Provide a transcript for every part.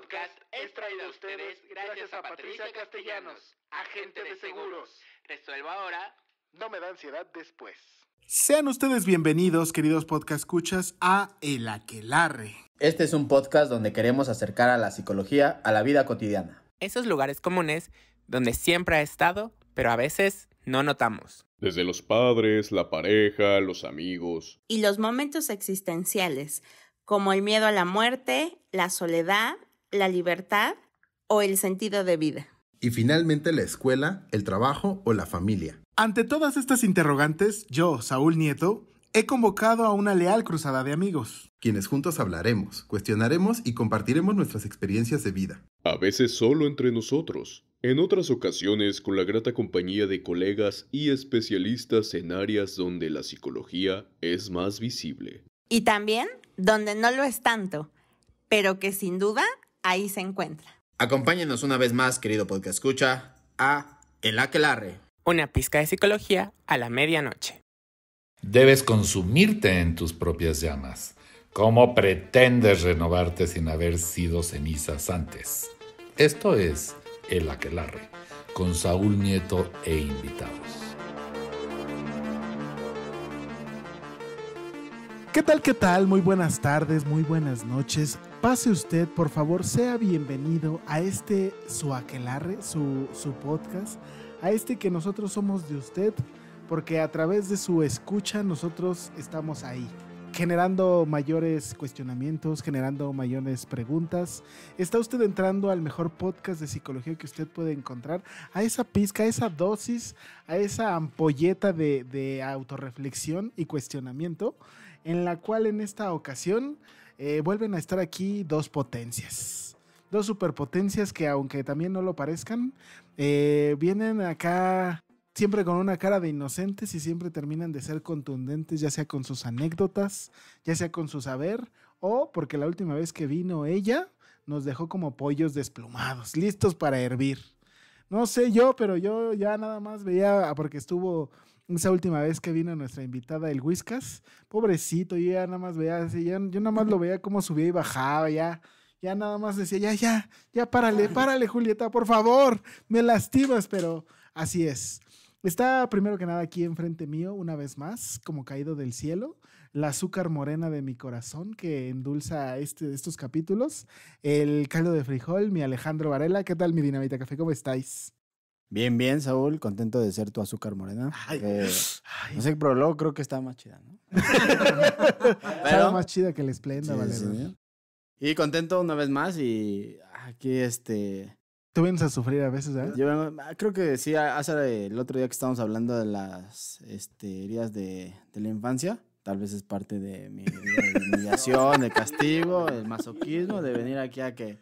podcast es traído a ustedes gracias a Patricia Castellanos, agente de seguros. Resuelvo ahora. No me da ansiedad después. Sean ustedes bienvenidos, queridos podcast escuchas, a El Aquelarre. Este es un podcast donde queremos acercar a la psicología a la vida cotidiana. Esos lugares comunes donde siempre ha estado, pero a veces no notamos. Desde los padres, la pareja, los amigos. Y los momentos existenciales, como el miedo a la muerte, la soledad la libertad o el sentido de vida. Y finalmente la escuela, el trabajo o la familia. Ante todas estas interrogantes, yo, Saúl Nieto, he convocado a una leal cruzada de amigos. Quienes juntos hablaremos, cuestionaremos y compartiremos nuestras experiencias de vida. A veces solo entre nosotros, en otras ocasiones con la grata compañía de colegas y especialistas en áreas donde la psicología es más visible. Y también donde no lo es tanto, pero que sin duda ahí se encuentra. Acompáñenos una vez más, querido podcast escucha, a El Aquelarre. Una pizca de psicología a la medianoche. Debes consumirte en tus propias llamas. ¿Cómo pretendes renovarte sin haber sido cenizas antes? Esto es El Aquelarre, con Saúl Nieto e invitados. ¿Qué tal? ¿Qué tal? Muy buenas tardes, muy buenas noches. Pase usted, por favor, sea bienvenido a este su aquelarre, su, podcast, a este que nosotros somos de usted, porque a través de su escucha nosotros estamos ahí, generando mayores cuestionamientos, generando mayores preguntas. Está usted entrando al mejor podcast de psicología que usted puede encontrar, a esa pizca, a esa dosis, a esa ampolleta de, de autorreflexión y cuestionamiento, en la cual en esta ocasión eh, vuelven a estar aquí dos potencias. Dos superpotencias que aunque también no lo parezcan, eh, vienen acá siempre con una cara de inocentes y siempre terminan de ser contundentes, ya sea con sus anécdotas, ya sea con su saber, o porque la última vez que vino ella nos dejó como pollos desplumados, listos para hervir. No sé yo, pero yo ya nada más veía, ah, porque estuvo esa última vez que vino nuestra invitada, el Whiskas, pobrecito, yo ya nada más veía yo, nada más lo veía como subía y bajaba, ya, ya nada más decía, ya, ya, ya párale, párale, Julieta, por favor, me lastimas, pero así es. Está primero que nada aquí enfrente mío, una vez más, como caído del cielo, la azúcar morena de mi corazón que endulza este, estos capítulos, el caldo de frijol, mi Alejandro Varela. ¿Qué tal, mi Dinamita Café? ¿Cómo estáis? Bien, bien, Saúl, contento de ser tu azúcar morena. Eh, no sé, pero luego creo que está más chida, ¿no? está más chida que el esplenda, Valeria. Y contento una vez más y aquí este... Tú vienes a sufrir a veces, ¿eh? creo que sí, hace el otro día que estábamos hablando de las este, heridas de la infancia, tal vez es parte de mi humillación, de castigo, el masoquismo, de venir aquí a que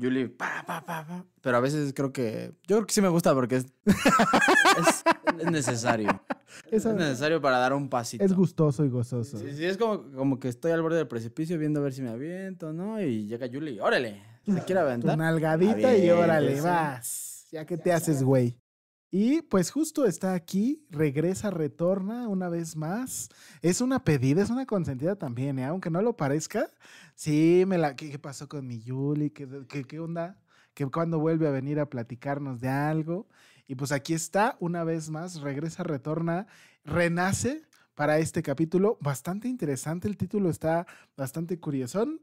Julie, pa, pa, pa, pa. Pero a veces creo que, yo creo que sí me gusta porque es, es necesario. Es, necesario para dar un pasito. Es gustoso y gozoso. Sí, es como, que estoy al borde del precipicio viendo a ver si me aviento, ¿no? Y llega Julie, órale, se quiere aventar. una algadita y órale, vas. Ya que te haces, güey. Y pues justo está aquí, regresa, retorna una vez más. Es una pedida, es una consentida también, ¿eh? aunque no lo parezca. Sí, me la, ¿qué, pasó con mi Yuli? ¿Qué, qué, onda? ¿Que cuando vuelve a venir a platicarnos de algo? Y pues aquí está, una vez más, regresa, retorna, renace para este capítulo. Bastante interesante, el título está bastante curiosón.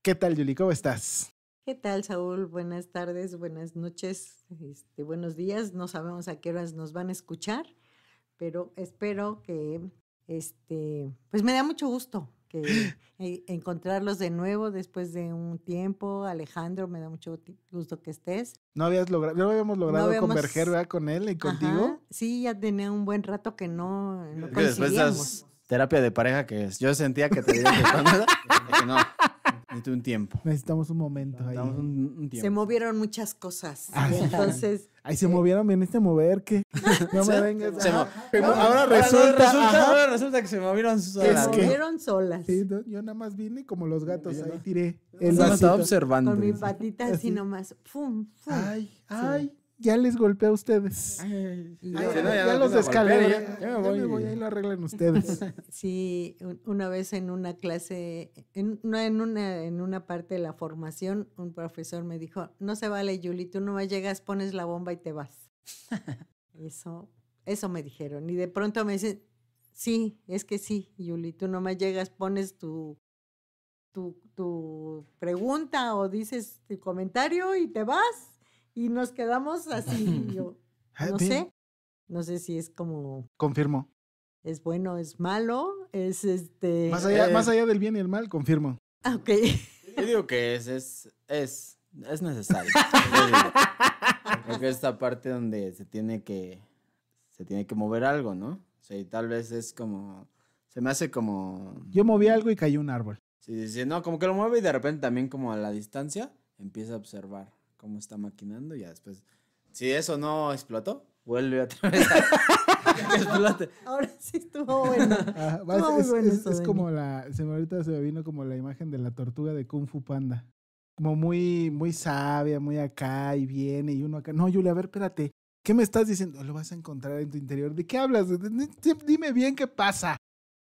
¿Qué tal, Yuli? ¿Cómo estás? ¿Qué tal, Saúl? Buenas tardes, buenas noches este, buenos días, no sabemos a qué horas nos van a escuchar, pero espero que, este, pues me da mucho gusto que e, encontrarlos de nuevo después de un tiempo. Alejandro, me da mucho gusto que estés. No habías habíamos logrado converger con él y contigo. Sí, ya tenía un buen rato que no, no Después de terapia de pareja que yo sentía que te que no. Necesito un tiempo. Necesitamos un momento ahí. Un, un tiempo. Se movieron muchas cosas. Ah, entonces. Ahí se movieron bien este mover que no me vengas. ahora, resulta, ahora resulta que se movieron solas. Se movieron solas. Sí, yo nada más vine como los gatos, ahí tiré. estaba observando. Con mi patita así, nomás. Fum, fum. Ay, ay ya les golpea a ustedes. ya, los descalé. Ya, me voy, ahí lo arreglan ustedes. Sí, una vez en una clase, en, en, una, en una parte de la formación, un profesor me dijo, no se vale, Yuli, tú nomás llegas, pones la bomba y te vas. eso, eso me dijeron. Y de pronto me dicen, sí, es que sí, Yuli, tú nomás llegas, pones tu tu, tu, pregunta o dices tu comentario y te vas y nos quedamos así. Yo, ah, no sé, no sé si es como... Confirmo. Es bueno, es malo, es este... Más allá, eh? del bien y el mal, confirmo. Ah, ok. Yo digo que es, es, es, es necesario. Porque esta parte donde se tiene que, se tiene que mover algo, ¿no? O sea, y tal vez es como, se me hace como... Yo moví algo y cayó un árbol. Sí, sí, sí, no, como que lo mueve y de repente también como a la distancia empieza a observar cómo está maquinando y ya después, si eso no explotó, vuelve otra vez. Ahora sí estuvo bueno. es, bueno es, como la, se me ahorita se me vino como la imagen de la tortuga de Kung Fu Panda. Como muy, muy sabia, muy acá y viene y uno acá. No, Julia, a ver, espérate. ¿Qué me estás diciendo? Lo vas a encontrar en tu interior. ¿De qué hablas? Dime bien qué pasa.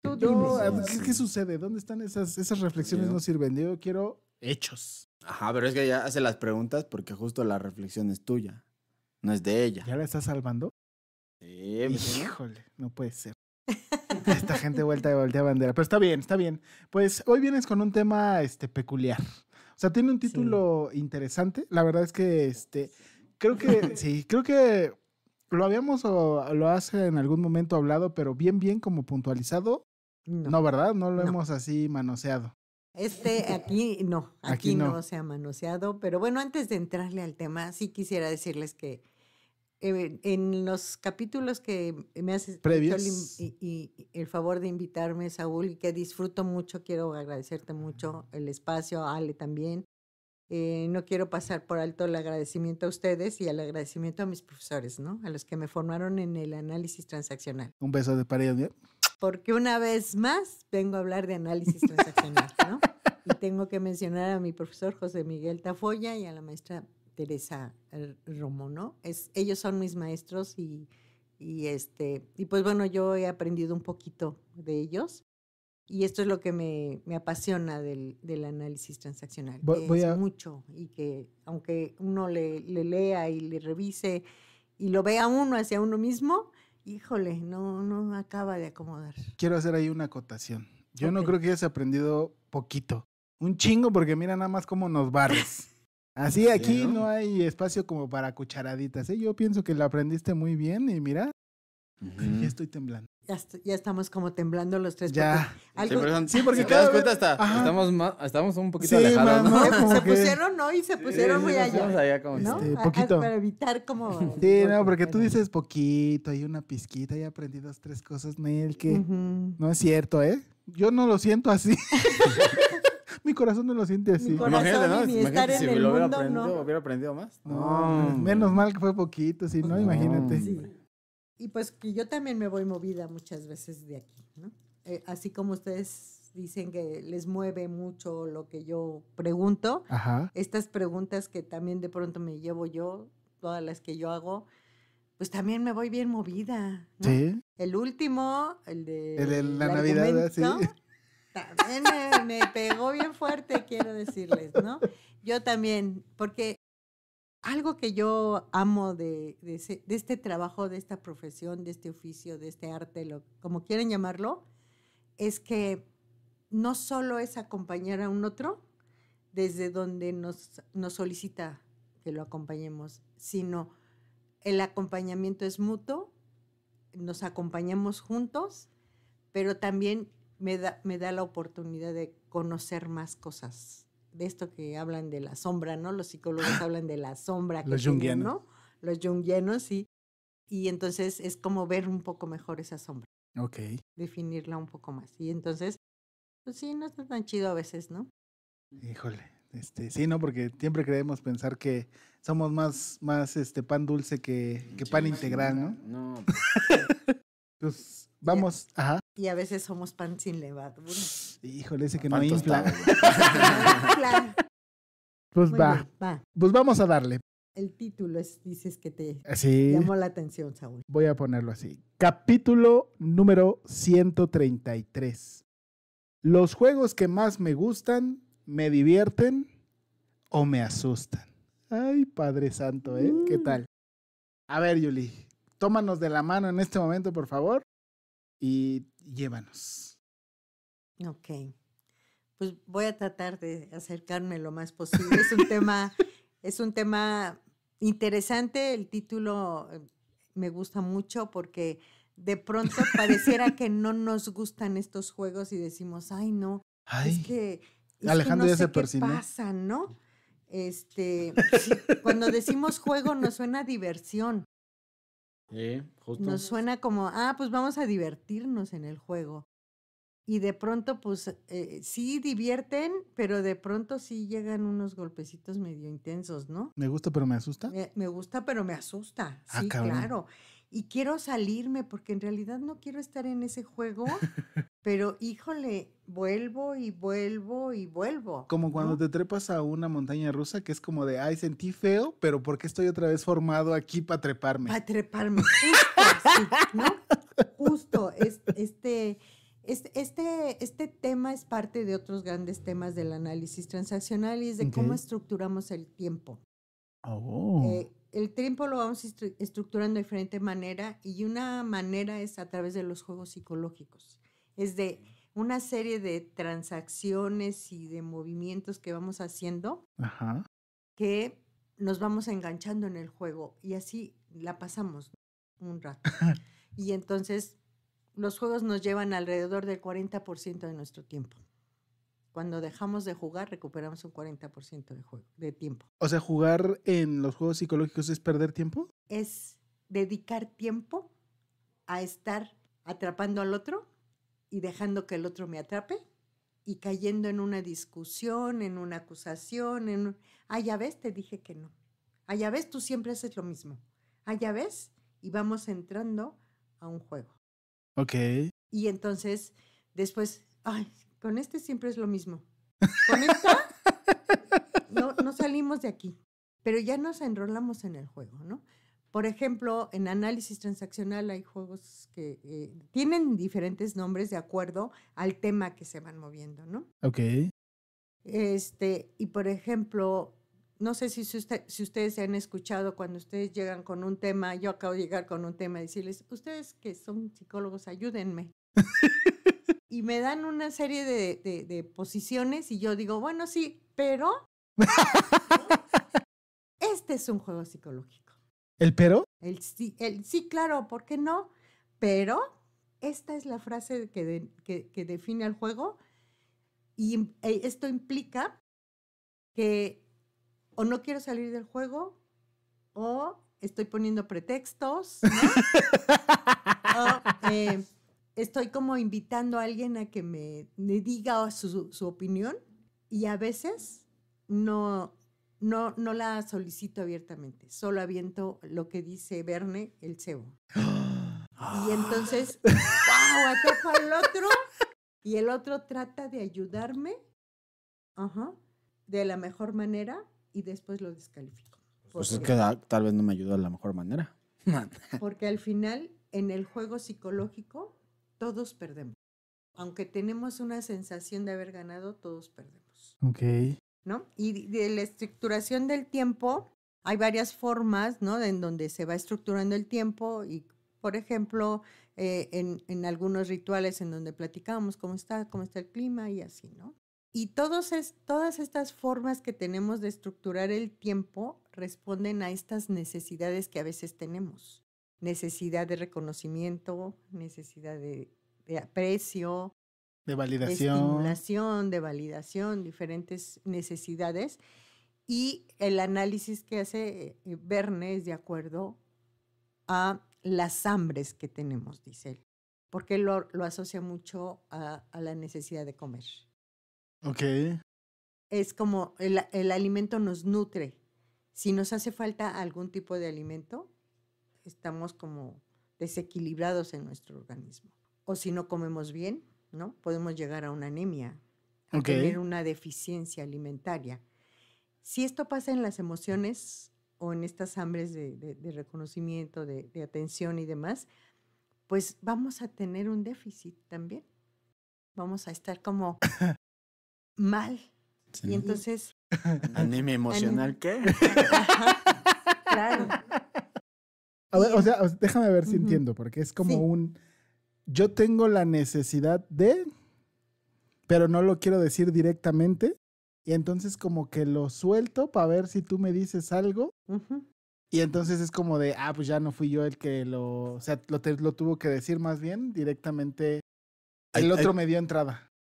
¿qué, sucede? ¿Dónde están esas, esas reflexiones? No sirven. Yo quiero hechos. Ajá, pero es que ella hace las preguntas porque justo la reflexión es tuya, no es de ella. ¿Ya la estás salvando? Sí, Híjole, no puede ser. Esta gente vuelta y voltea bandera. Pero está bien, está bien. Pues hoy vienes con un tema este, peculiar. O sea, tiene un título interesante. La verdad es que este, creo que, sí, creo que lo habíamos o lo hace en algún momento hablado, pero bien, bien como puntualizado. No, ¿verdad? No lo hemos así manoseado. Este, aquí no, aquí, no. se ha manoseado, pero bueno, antes de entrarle al tema, sí quisiera decirles que eh, en los capítulos que me haces Previos. El, y, el favor de invitarme, Saúl, que disfruto mucho, quiero agradecerte mucho el espacio, Ale también. Eh, no quiero pasar por alto el agradecimiento a ustedes y el agradecimiento a mis profesores, ¿no? A los que me formaron en el análisis transaccional. Un beso de pared, ¿eh? porque una vez más vengo a hablar de análisis transaccional, ¿no? Y tengo que mencionar a mi profesor José Miguel Tafoya y a la maestra Teresa Romo, ¿no? Es, ellos son mis maestros y, y, este, y pues bueno, yo he aprendido un poquito de ellos. Y esto es lo que me, me apasiona del, del, análisis transaccional. que es mucho y que aunque uno le, le, lea y le revise y lo vea uno hacia uno mismo, híjole, no, no acaba de acomodar. Quiero hacer ahí una acotación. Yo no creo que hayas aprendido poquito. Un chingo, porque mira nada más cómo nos barres. Así aquí no hay espacio como para cucharaditas. ¿eh? Yo pienso que la aprendiste muy bien y mira, ya estoy temblando ya estamos como temblando los tres. Ya. sí, porque, cada cuenta hasta estamos, estamos un poquito sí, alejados. ¿no? Eh, pues, se, se ¿no? pusieron se este, pusieron muy allá. poquito. para evitar como... Sí, no, porque tú dices poquito, hay una pizquita, Y aprendí dos, tres cosas, Nel, que no es cierto, ¿eh? Yo no lo siento así. mi corazón no lo siente así. imagínate, ¿no? si el lo hubiera aprendido, hubiera aprendido más. No, menos mal que fue poquito, sí, ¿no? Imagínate y pues que yo también me voy movida muchas veces de aquí, ¿no? Eh, así como ustedes dicen que les mueve mucho lo que yo pregunto, estas preguntas que también de pronto me llevo yo, todas las que yo hago, pues también me voy bien movida. Sí. El último, el de el, de la Navidad, sí. También me pegó bien fuerte, quiero decirles, ¿no? Yo también, porque algo que yo amo de, este trabajo, de esta profesión, de este oficio, de este arte, como quieren llamarlo, es que no solo es acompañar a un otro desde donde nos, solicita que lo acompañemos, sino el acompañamiento es mutuo, nos acompañamos juntos, pero también me da, me da la oportunidad de conocer más cosas de esto que hablan de la sombra, ¿no? Los psicólogos hablan de la sombra. Que Los junguianos ¿no? Los junguianos sí. Y entonces es como ver un poco mejor esa sombra. Ok. Definirla un poco más. Y entonces, pues sí, no está tan chido a veces, ¿no? Híjole, este, sí, ¿no? Porque siempre creemos pensar que somos más, más este, pan dulce que, mm, pan integral, ¿no? No. Pues, pues vamos, ajá. Y a veces somos pan sin levadura. Híjole, ese que no infla. pues va. Pues vamos a darle. El título es, dices que te ah, llamó la atención, Saúl. Voy a ponerlo así. Capítulo número 133. Los juegos que más me gustan, me divierten o me asustan. Ay, Padre Santo, ¿eh? Mm. ¿Qué tal? A ver, Yuli, tómanos de la mano en este momento, por favor, y llévanos. Ok. Pues voy a tratar de acercarme lo más posible. Es un tema, es un tema interesante. El título eh, me gusta mucho porque de pronto pareciera que no nos gustan estos juegos y decimos, ay no, es que Alejandro se qué pasa, ¿no? Este, cuando decimos juego nos suena diversión. Nos suena como, ah, pues vamos a divertirnos en el juego y de pronto pues eh, eh, sí divierten, pero de pronto sí llegan unos golpecitos medio intensos, ¿no? Me gusta, pero me asusta. Me, gusta, pero me asusta. Ah, sí, claro. Y quiero salirme porque en realidad no quiero estar en ese juego, pero híjole, vuelvo y vuelvo y vuelvo. Como cuando te trepas a una montaña rusa que es como de, ay, sentí feo, pero ¿por qué estoy otra vez formado aquí para treparme? Para treparme. Justo, sí, ¿no? Justo, este este, este, este, tema es parte de otros grandes temas del análisis transaccional y es de cómo estructuramos el tiempo. Oh. Eh, el tiempo lo vamos estructurando de diferente manera y una manera es a través de los juegos psicológicos. Es de una serie de transacciones y de movimientos que vamos haciendo que nos vamos enganchando en el juego y así la pasamos un rato. y entonces los juegos nos llevan alrededor del 40% de nuestro tiempo. Cuando dejamos de jugar, recuperamos un 40% de, juego, de tiempo. O sea, jugar en los juegos psicológicos es perder tiempo. Es dedicar tiempo a estar atrapando al otro y dejando que el otro me atrape y cayendo en una discusión, en una acusación, en un... Ah, ya ves, te dije que no. Ah, ya ves, tú siempre haces lo mismo. Ah, ya ves, y vamos entrando a un juego. Ok. Y entonces, después, con este siempre es lo mismo. Con esta no, salimos de aquí, pero ya nos enrolamos en el juego, ¿no? Por ejemplo, en análisis transaccional hay juegos que eh, tienen diferentes nombres de acuerdo al tema que se van moviendo, ¿no? Ok. Este, y por ejemplo, no sé si, si ustedes se han escuchado cuando ustedes llegan con un tema, yo acabo de llegar con un tema y decirles, ustedes que son psicólogos, ayúdenme. y me dan una serie de, posiciones y yo digo, bueno, sí, pero este es un juego psicológico. ¿El pero? El sí, claro, ¿por qué no? Pero esta es la frase que, que define al juego y e, esto implica que o no quiero salir del juego, o estoy poniendo pretextos, o, eh, estoy como invitando a alguien a que me, diga su, su, opinión y a veces no, no, la solicito abiertamente, solo aviento lo que dice Verne, el cebo. Y entonces, ¡wow! Ataco al otro y el otro trata de ayudarme de la mejor manera y después lo descalifico. Pues es que tal vez no me ayuda de la mejor manera. porque al final, en el juego psicológico, todos perdemos. Aunque tenemos una sensación de haber ganado, todos perdemos. Ok. ¿No? Y de la estructuración del tiempo, hay varias formas, ¿no? En donde se va estructurando el tiempo y, por ejemplo, eh, en, en, algunos rituales en donde platicamos cómo está, cómo está el clima y así, ¿no? Y todas estas formas que tenemos de estructurar el tiempo responden a estas necesidades que a veces tenemos. Necesidad de reconocimiento, necesidad de, aprecio, de validación. De estimulación, de validación, diferentes necesidades. Y el análisis que hace eh, Verne es de acuerdo a las hambres que tenemos, dice él, porque lo, asocia mucho a la necesidad de comer. Ok. Es como el, alimento nos nutre. Si nos hace falta algún tipo de alimento, estamos como desequilibrados en nuestro organismo. O si no comemos bien, ¿no? Podemos llegar a una anemia, a tener una deficiencia alimentaria. Si esto pasa en las emociones o en estas hambres de, reconocimiento, de, atención y demás, pues vamos a tener un déficit también. Vamos a estar como mal. Y entonces... anime emocional, ¿qué? claro. o sea, déjame ver si entiendo, porque es como un... Yo tengo la necesidad de, pero no lo quiero decir directamente. Y entonces como que lo suelto para ver si tú me dices algo. Y entonces es como de, ah, pues ya no fui yo el que lo, o sea, lo, tuvo que decir más bien directamente. El otro me dio entrada.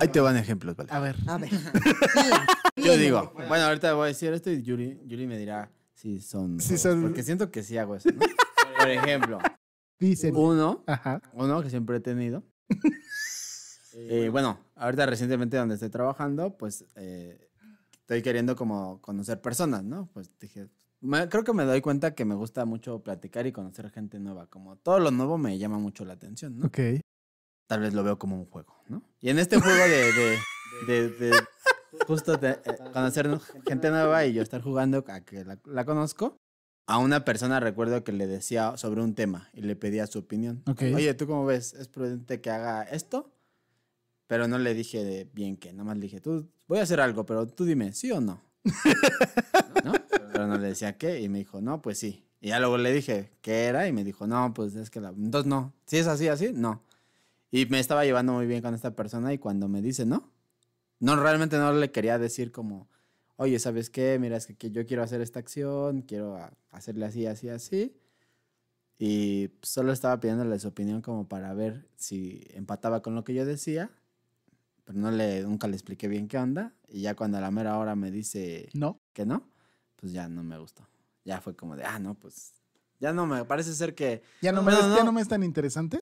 Ahí te van ejemplos, ¿vale? A ver. A ver. Yo digo, bueno, ahorita voy a decir esto y Yuri, Yuri me dirá si son, Porque siento que sí hago eso, ¿no? Por ejemplo, uno, Ajá. uno que siempre he tenido. y eh, bueno, ahorita recientemente donde estoy trabajando, pues eh, estoy queriendo como conocer personas, ¿no? Pues dije, creo que me doy cuenta que me gusta mucho platicar y conocer gente nueva, como todo lo nuevo me llama mucho la atención, ¿no? Ok tal vez lo veo como un juego, ¿no? Y en este juego de, de, de, de justo eh, conocer gente nueva y yo estar jugando a que la, conozco, a una persona recuerdo que le decía sobre un tema y le pedía su opinión. Oye, ¿tú cómo ves? ¿Es prudente que haga esto? Pero no le dije de bien qué. nada más le dije, tú voy a hacer algo, pero tú dime, ¿sí o no? ¿No? Pero no le decía qué y me dijo, no, pues sí. Y ya luego le dije, ¿qué era? Y me dijo, no, pues es que la... Entonces no, si es así, así, no. Y me estaba llevando muy bien con esta persona y cuando me dice, ¿no? No, realmente no le quería decir como, oye, ¿sabes qué? Mira, es que, yo quiero hacer esta acción, quiero hacerle así, así, así. Y solo estaba pidiéndole su opinión como para ver si empataba con lo que yo decía. Pero no le, nunca le expliqué bien qué onda. Y ya cuando a la mera hora me dice no. que no, pues ya no me gustó. Ya fue como de, ah, no, pues ya no me parece ser que... Ya no, me, ya no me es tan interesante.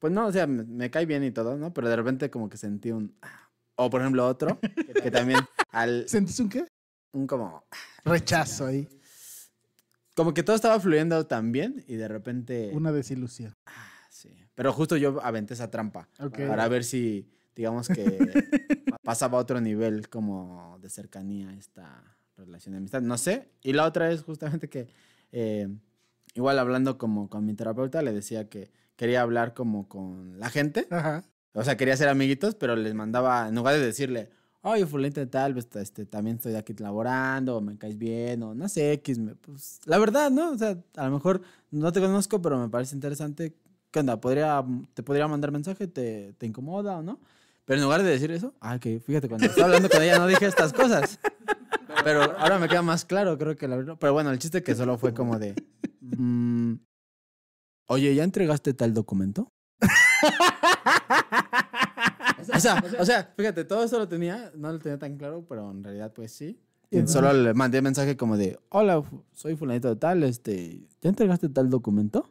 Pues no, o sea, me, cae bien y todo, ¿no? Pero de repente como que sentí un... Ah, o por ejemplo otro, que también al... ¿Sentís un qué? Un como... Ah, Rechazo ahí. Como que todo estaba fluyendo tan bien y de repente... Una desilusión. Ah, sí. Pero justo yo aventé esa trampa Ok. para ver si, digamos que pasaba a otro nivel como de cercanía esta relación de amistad. No sé. Y la otra es justamente que... Eh, igual hablando como con mi terapeuta, le decía que quería hablar como con la gente. O sea, quería ser amiguitos, pero les mandaba, en lugar de decirle, oye, fulente tal, pues, este, también estoy aquí laborando, me caes bien, o no sé, X, pues, la verdad, ¿no? O sea, a lo mejor no te conozco, pero me parece interesante. que, onda? ¿Podría, ¿Te podría mandar mensaje? ¿Te, incomoda o no? Pero en lugar de decir eso, ah, que fíjate, cuando estaba hablando con ella no dije estas cosas. Pero ahora me queda más claro, creo que la verdad. Pero bueno, el chiste que solo fue como de. Mm, oye, ¿ya entregaste tal documento? o, sea, fíjate, todo eso lo tenía, no lo tenía tan claro, pero en realidad pues sí. Y solo le mandé mensaje como de, hola, soy fulanito de tal, este, ¿ya entregaste tal documento?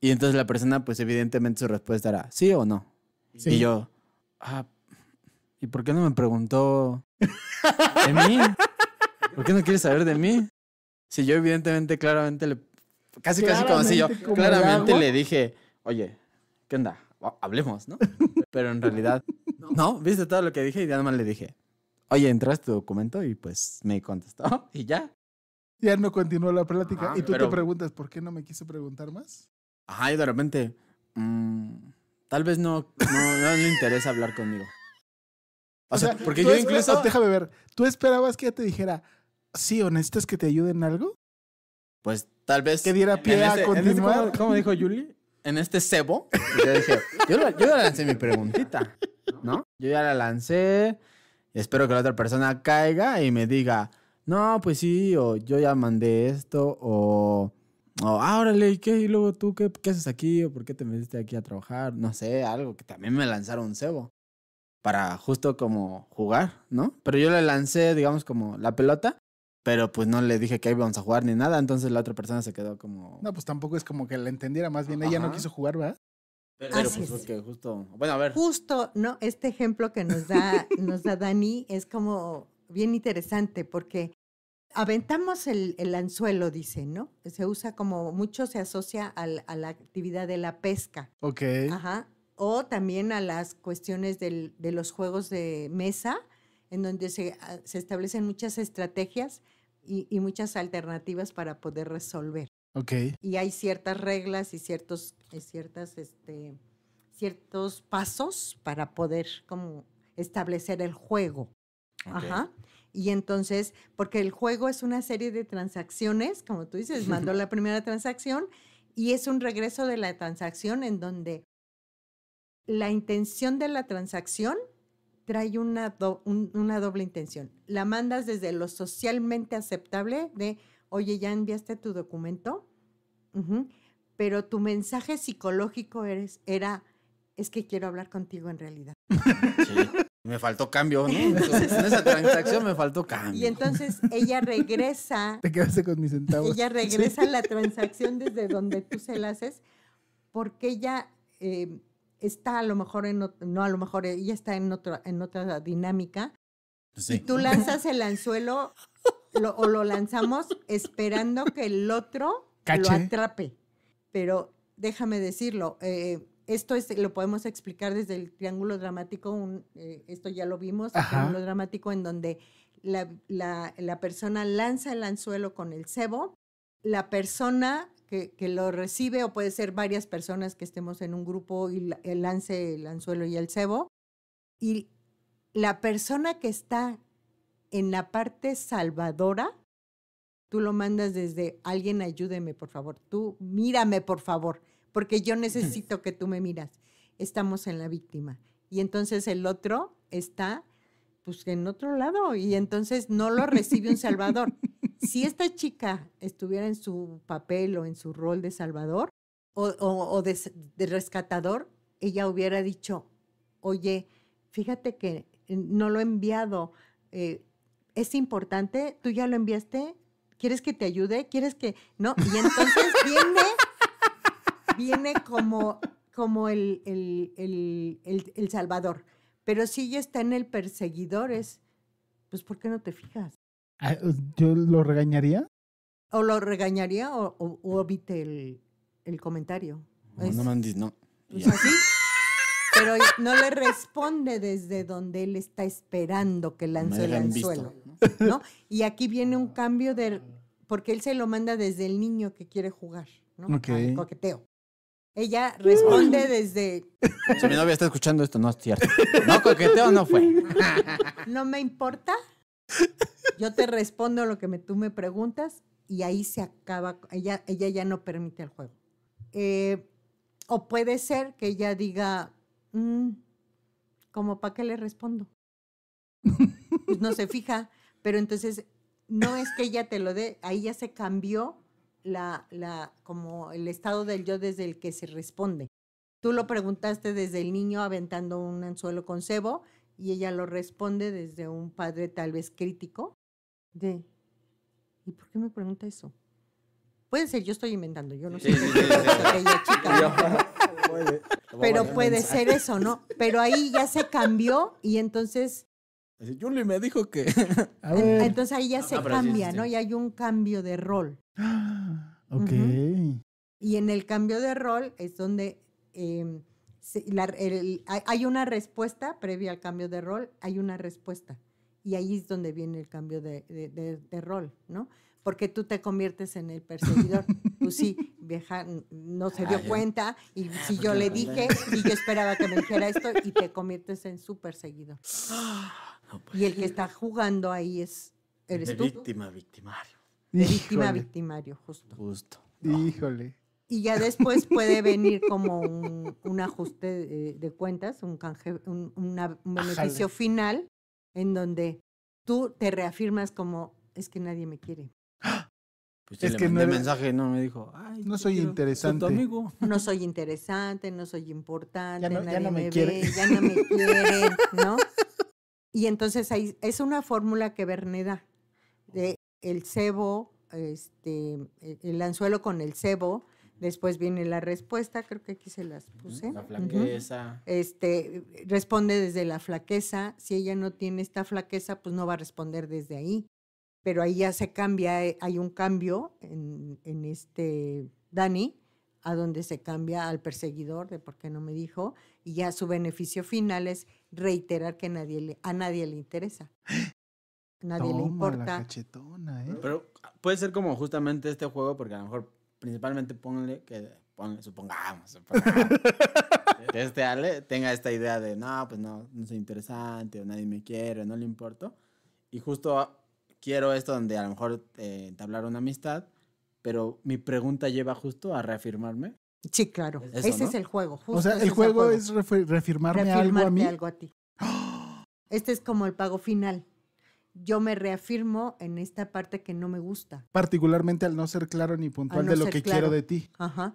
y entonces la persona, pues evidentemente su respuesta era, sí o no. Y yo, ah, ¿y por qué no me preguntó de mí? ¿Por qué no quiere saber de mí? Si yo evidentemente, claramente le casi, casi como si yo claramente le dije, oye, ¿qué onda? Hablemos, ¿no? Pero en realidad, no. viste todo lo que dije y nada más le dije, oye, entraste tu documento y pues me contestó y ya. Ya no continuó la plática. y tú te preguntas, ¿por qué no me quiso preguntar más? Ajá, y de repente, mm, tal vez no, no, le interesa hablar conmigo. O, sea, porque yo incluso... Déjame ver, ¿tú esperabas que ella te dijera, sí honestas que te ayude en algo? pues tal vez... Que diera pie a este, este, continuar. ¿cómo, dijo Julie? En este cebo. Yo dije, yo, lancé mi preguntita, ¿no? Yo ya la lancé. Espero que la otra persona caiga y me diga, no, pues sí, o yo ya mandé esto, o, o ah, órale, ¿y qué? Y luego tú, qué, haces aquí? ¿O por qué te metiste aquí a trabajar? No sé, algo que también me lanzaron cebo para justo como jugar, ¿no? Pero yo le lancé, digamos, como la pelota pero pues no le dije que íbamos a jugar ni nada, entonces la otra persona se quedó como. No, pues tampoco es como que la entendiera, más bien ella no quiso jugar, ¿verdad? Pero, pues es. porque justo. Bueno, a ver. Justo, ¿no? Este ejemplo que nos da, nos da Dani es como bien interesante porque aventamos el, anzuelo, dice, ¿no? Se usa como mucho, se asocia a la actividad de la pesca. Ok. Ajá. O también a las cuestiones del, de los juegos de mesa, en donde se, ah, se establecen muchas estrategias y, muchas alternativas para poder resolver. Okay. Y hay ciertas reglas y ciertos, ciertas, este, ciertos pasos para poder como establecer el juego. Ajá. Y entonces, porque el juego es una serie de transacciones, como tú dices, mandó la primera transacción y es un regreso de la transacción en donde la intención de la transacción trae una, una doble intención. La mandas desde lo socialmente aceptable de, oye, ya enviaste tu documento, pero tu mensaje psicológico eres, era, es que quiero hablar contigo en realidad. Me faltó cambio, ¿no? en esa transacción me faltó cambio. Y entonces ella regresa. Te quedaste con mis centavos. Ella regresa a la transacción desde donde tú se la haces, porque ella eh, está a lo mejor en, no a lo mejor, ella está en, otra en otra dinámica. Si pues tú lanzas el anzuelo o lo lanzamos esperando que el otro lo atrape. Pero déjame decirlo, eh, esto es, lo podemos explicar desde el triángulo dramático, eh, esto ya lo vimos, el triángulo dramático en donde la, la persona lanza el anzuelo con el cebo, la persona que, lo recibe o puede ser varias personas que estemos en un grupo y el lance el anzuelo y el cebo. Y la persona que está en la parte salvadora, tú lo mandas desde alguien ayúdeme, por favor, tú mírame, por favor, porque yo necesito que tú me miras. Estamos en la víctima. Y entonces el otro está pues en otro lado y entonces no lo recibe un salvador si esta chica estuviera en su papel o en su rol de salvador o, de, rescatador, ella hubiera dicho, oye, fíjate que no lo he enviado, eh, es importante, tú ya lo enviaste, ¿quieres que te ayude? ¿Quieres que...? No, y entonces viene, viene como, como el, el, salvador. Pero si ella está en el perseguidor, pues ¿por qué no te fijas? Ah, ¿Yo lo regañaría? O lo regañaría o, o, el, comentario. No, no pues, pero no le responde desde donde él está esperando que lance el anzuelo. Y aquí viene un ah. cambio de. Porque él se lo manda desde el niño que quiere jugar, ¿no? Ah, coqueteo. Ella responde mm. desde. Si mi novia está escuchando esto, no es cierto. No coqueteo, no fue. No me importa yo te respondo lo que me, tú me preguntas y ahí se acaba, ella, ella ya no permite el juego. Eh, o puede ser que ella diga, mm, como para qué le respondo. pues no se fija, pero entonces no es que ella te lo dé, ahí ya se cambió la, la, como el estado del yo desde el que se responde. Tú lo preguntaste desde el niño aventando un anzuelo con cebo y ella lo responde desde un padre tal vez crítico de, ¿y por qué me pregunta eso? Puede ser, yo estoy inventando, yo no sé. Pero puede ser eso, ¿no? Pero ahí ya se cambió y entonces... Julie me dijo que... entonces ahí ya se cambia, ¿no? Y hay un cambio de rol. ok. Y en el cambio de rol es donde em, el, hay una respuesta previa al cambio de rol, hay una respuesta. Y ahí es donde viene el cambio de, rol, ¿no? Porque tú te conviertes en el perseguidor. tú sí, vieja, no se dio cuenta. Y ah, si pues yo le dije, y yo esperaba que me dijera esto, y te conviertes en su perseguidor. y el que está jugando ahí es, eres de tú. Víctima, victimario. víctima, victimario, justo. Justo. Híjole y ya después puede venir como un, ajuste eh, de, cuentas, un un, beneficio final en donde tú te reafirmas como es que nadie me quiere. ¡Ah! Pues es que mensaje, no me dijo, no soy interesante. amigo. No soy interesante, no soy importante, ya no, nadie me, quiere. ya no me quiere, ¿no? Y entonces ahí es una fórmula que Berneda, de el cebo, este, el anzuelo con el cebo, Después viene la respuesta, creo que aquí se las puse. La flaqueza. Este responde desde la flaqueza. Si ella no tiene esta flaqueza, pues no va a responder desde ahí. Pero ahí ya se cambia, eh, hay un cambio en, este Dani, a donde se cambia al perseguidor de por qué no me dijo, y ya su beneficio final es reiterar que nadie le, a nadie le interesa. Nadie le importa. cachetona, ¿eh? Pero puede ser como justamente este juego, porque a lo mejor principalmente ponle que, supongamos, este Ale tenga esta idea de, no, pues no, no soy interesante, o nadie me quiere, no le importo. Y justo quiero esto donde a lo mejor eh, entablar una amistad, pero mi pregunta lleva justo a reafirmarme. Sí, claro. ese es el juego. o sea, el juego, es reafirmarme, algo a mí. algo a ti. Este es como el pago final yo me reafirmo en esta parte que no me gusta. Particularmente al no ser claro ni puntual de lo que quiero de ti. Ajá.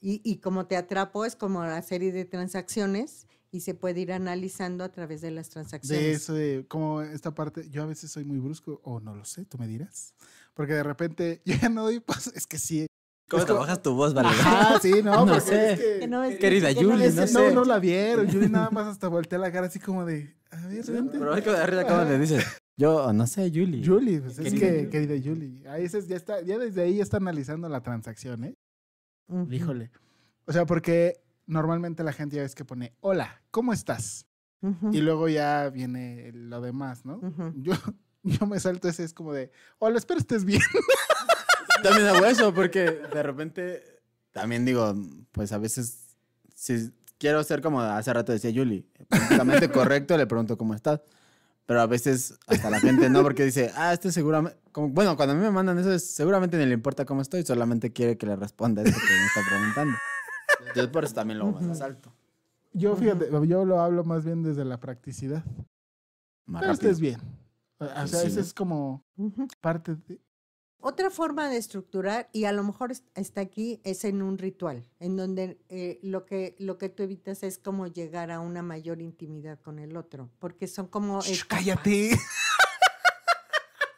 Y, y, como te atrapo es como la serie de transacciones y se puede ir analizando a través de las transacciones. De eso, como esta parte, yo a veces soy muy brusco o no lo sé, tú me dirás. Porque de repente yo ya no doy paso, es que sí, ¿Cómo trabajas tu voz, Valeria? Ah, sí, no, no sé. querida que no, sé. no, no la vieron. Yuli nada más hasta volteé la cara así como de, a ver, vente. Pero es que arriba acá yo, no sé, Julie. Julie, pues es que, Julie. querida Julie. Ahí es, ya, está, ya desde ahí ya está analizando la transacción, ¿eh? Híjole. O sea, porque normalmente la gente ya ves que pone, hola, ¿cómo estás? Y luego ya viene lo demás, ¿no? yo, yo me salto ese, es como de, hola, espero estés bien. también hago eso, porque de repente, también digo, pues a veces, si quiero ser como hace rato decía Julie, prácticamente correcto, le pregunto cómo estás pero a veces hasta la gente no, porque dice, ah, este seguramente, bueno, cuando a mí me mandan eso, seguramente ni le importa cómo estoy, solamente quiere que le responda esto que me está preguntando. Yo por eso también lo más alto. Yo, fíjate, yo lo hablo más bien desde la practicidad. Pero este es bien. O sea, ese es como parte de, otra forma de estructurar, y a lo mejor está aquí, es en un ritual, en donde eh, lo, que, lo que tú evitas es como llegar a una mayor intimidad con el otro, porque son como... ¡Cállate!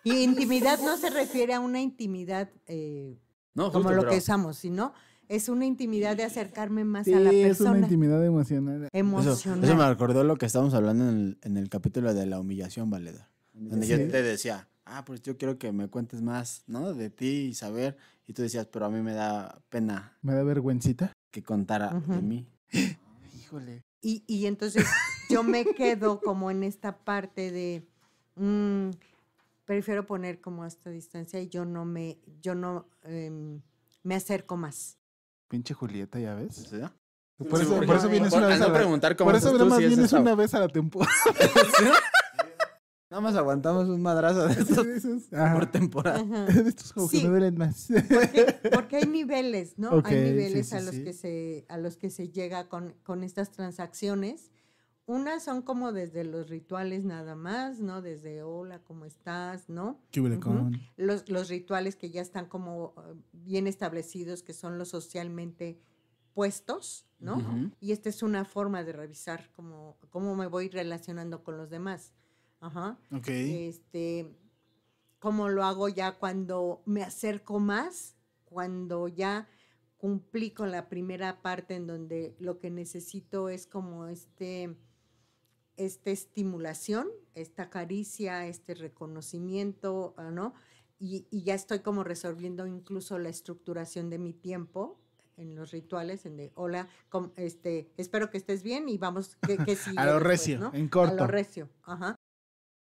Y intimidad no se refiere a una intimidad eh, como lo que usamos, sino es una intimidad de acercarme más a la persona. Es una intimidad emocional. emocional. Eso, me recordó lo que estábamos hablando en el, capítulo de la humillación, Valeda. Donde yo te decía, ah, pues yo quiero que me cuentes más, ¿no? De ti y saber. Y tú decías, pero a mí me da pena. Me da vergüencita. Que contara de mí. Híjole. Y, y entonces yo me quedo como en esta parte de, mm, prefiero poner como a esta distancia y yo no me, yo no em, me acerco más. Pinche Julieta, ya ves. Por eso, vienes una vez a la, preguntar cómo Por eso más vienes una vez a la temporada. Nada más aguantamos un madrazo de estos por temporada. estos como me más. Porque, hay niveles, ¿no? hay niveles a, los Que se, a los que se llega con, con estas transacciones. Unas son como desde los rituales nada más, ¿no? Desde hola, ¿cómo estás? ¿No? ¿Qué los, los rituales que ya están como eh, bien establecidos, que son los socialmente puestos, ¿no? Y esta es una forma de revisar cómo, cómo me voy relacionando con los demás. Ajá. Ok. Este, como lo hago ya cuando me acerco más, cuando ya cumplí con la primera parte en donde lo que necesito es como este, esta estimulación, esta caricia, este reconocimiento, ah, ¿no? Y, ya estoy como resolviendo incluso la estructuración de mi tiempo en los rituales, en de hola, este, espero que estés bien y vamos, que, que A lo recio, en corto. A lo recio, ajá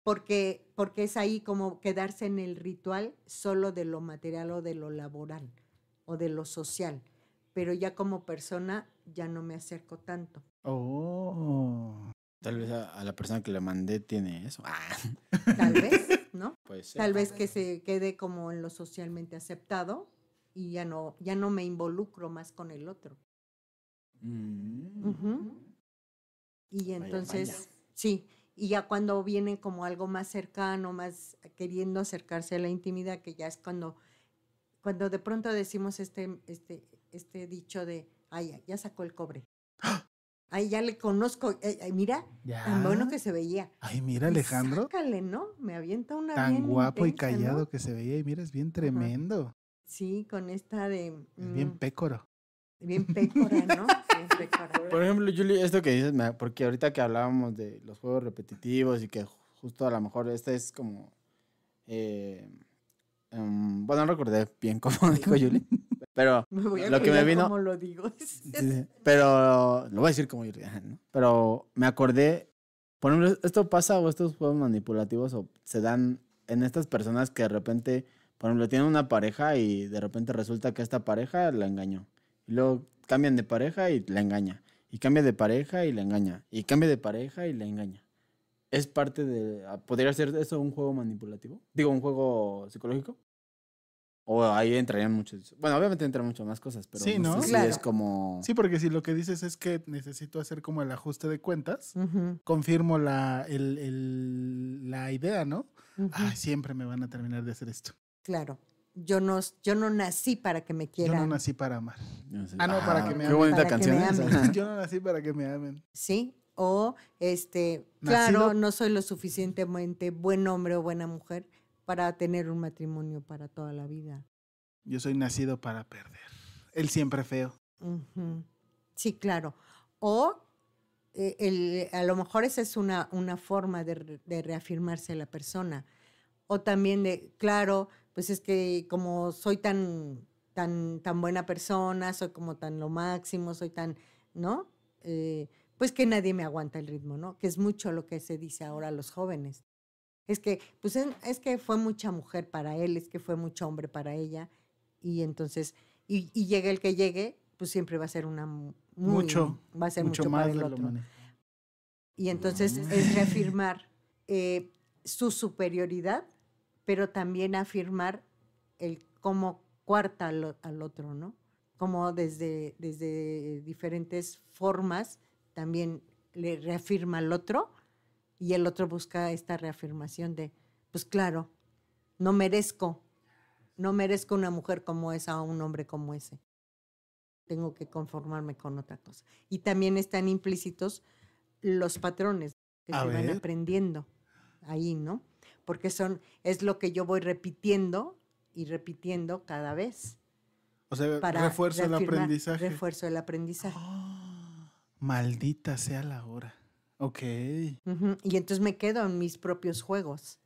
porque, porque es ahí como quedarse en el ritual solo de lo material o de lo laboral o de lo social. Pero ya como persona ya no me acerco tanto. Oh. Tal vez a, la persona que le mandé tiene eso. Ah. Tal vez, ¿no? Pues, Tal vez que se quede como en lo socialmente aceptado y ya no, ya no me involucro más con el otro. Mm. Y entonces, sí, y ya cuando viene como algo más cercano, más queriendo acercarse a la intimidad, que ya es cuando, cuando de pronto decimos este, este, este dicho de, ay, ya sacó el cobre. ahí Ay, ya le conozco. mira, tan bueno que se veía. Ay, mira, pues, Alejandro. Sácale, ¿no? Me avienta una. Tan guapo y callado que se veía. Y mira, es bien tremendo. Sí, con esta de. Es bien mm, pécoro. Bien pécora, ¿no? Por ejemplo, Julie, esto que dices, porque ahorita que hablábamos de los juegos repetitivos y que justo a lo mejor este es como... Eh, em, bueno, no recordé bien cómo dijo Julie, pero lo que me vino... lo digo. pero lo voy a decir como Julie, ¿no? Pero me acordé, por ejemplo, esto pasa o estos juegos manipulativos o se dan en estas personas que de repente, por ejemplo, tienen una pareja y de repente resulta que esta pareja la engañó. Y luego cambian de pareja y la engaña. Y cambia de pareja y la engaña. Y cambia de pareja y la engaña. ¿Es parte de... Ah, ¿Podría ser eso un juego manipulativo? Digo, un juego psicológico. O ahí entrarían muchos... Bueno, obviamente entran muchas más cosas, pero sí, ¿no? es como... Sí, porque si lo que dices es que necesito hacer como el ajuste de cuentas, confirmo la, la idea, ¿no? Ay, siempre me van a terminar de hacer esto. Claro yo no, yo no nací para que me quieran. Yo no nací para amar. Ah, no, para ah, que me amen. Qué bonita canción. yo no nací para que me amen. Sí, o este, claro, no soy lo suficientemente buen hombre o buena mujer para tener un matrimonio para toda la vida. Yo soy nacido para perder. Él siempre feo. Sí, claro. O eh, a lo mejor esa es una, una forma de, reafirmarse a la persona. O también de, claro, pues es que como soy tan, tan, tan buena persona, soy como tan lo máximo, soy tan, ¿no? Eh, pues que nadie me aguanta el ritmo, ¿no? Que es mucho lo que se dice ahora a los jóvenes. Es que, pues es que fue mucha mujer para él, es que fue mucho hombre para ella, y entonces, y, llegue el que llegue, pues siempre va a ser una mucho, va a ser mucho, más para y entonces es reafirmar eh, su superioridad pero también afirmar el cómo cuarta al, otro, ¿no? Como desde, desde diferentes formas también le reafirma al otro y el otro busca esta reafirmación de, pues claro, no merezco, no merezco una mujer como esa o un hombre como ese. Tengo que conformarme con otra cosa. Y también están implícitos los patrones que se van aprendiendo ahí, ¿no? porque son, es lo que yo voy repitiendo y repitiendo cada vez. O sea, refuerzo el aprendizaje. Refuerzo el aprendizaje. Ah, maldita sea la hora. Ok. Y entonces me quedo en mis propios juegos.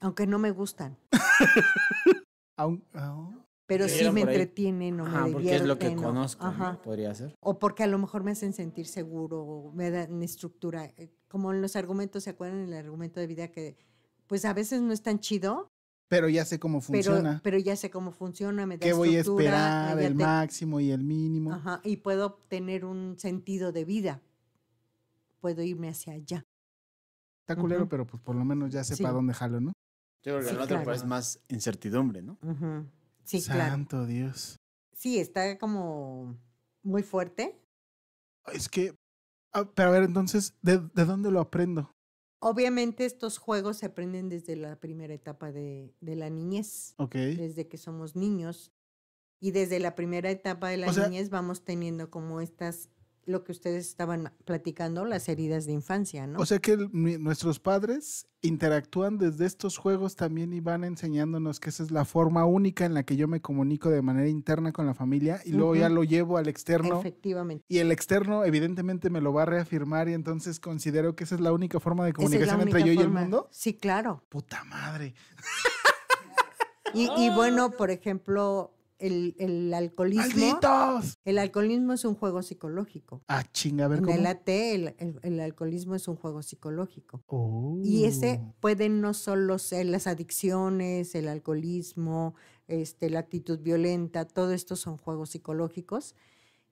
Aunque no me gustan. Oh. Pero sí me entretienen o me porque es lo que conozco, podría ser. O porque a lo mejor me hacen sentir seguro, me dan estructura. Eh, como en los argumentos, ¿se acuerdan? El argumento de vida que pues a veces no es tan chido. Pero ya sé cómo funciona. Pero, ya sé cómo funciona, me da ¿Qué voy a esperar? El máximo y el mínimo. Ajá, y puedo tener un sentido de vida. Puedo irme hacia allá. Está culero, pero pues por lo menos ya sé para dónde jalo, ¿no? Yo creo que el otro es más incertidumbre, ¿no? Uh Sí, Santo Dios. Sí, está como muy fuerte. Es que, ah, pero a ver, entonces, de dónde lo aprendo? Obviamente estos juegos se aprenden desde la primera etapa de, la niñez, desde que somos niños. Y desde la primera etapa de la niñez vamos teniendo como estas lo que ustedes estaban platicando, las heridas de infancia, ¿no? O sea que nuestros padres interactúan desde estos juegos también y van enseñándonos que esa es la forma única en la que yo me comunico de manera interna con la familia y luego ya lo llevo al externo. Efectivamente. Y el externo evidentemente me lo va a reafirmar y entonces considero que esa es la única forma de comunicación entre yo y el mundo. Sí, claro. Puta madre. y, y bueno, por ejemplo, el, alcoholismo. El alcoholismo es un juego psicológico. Ah, chinga, a ver en cómo. el AT, el, alcoholismo es un juego psicológico. Oh. Y ese pueden no solo ser las adicciones, el alcoholismo, este, la actitud violenta, todo esto son juegos psicológicos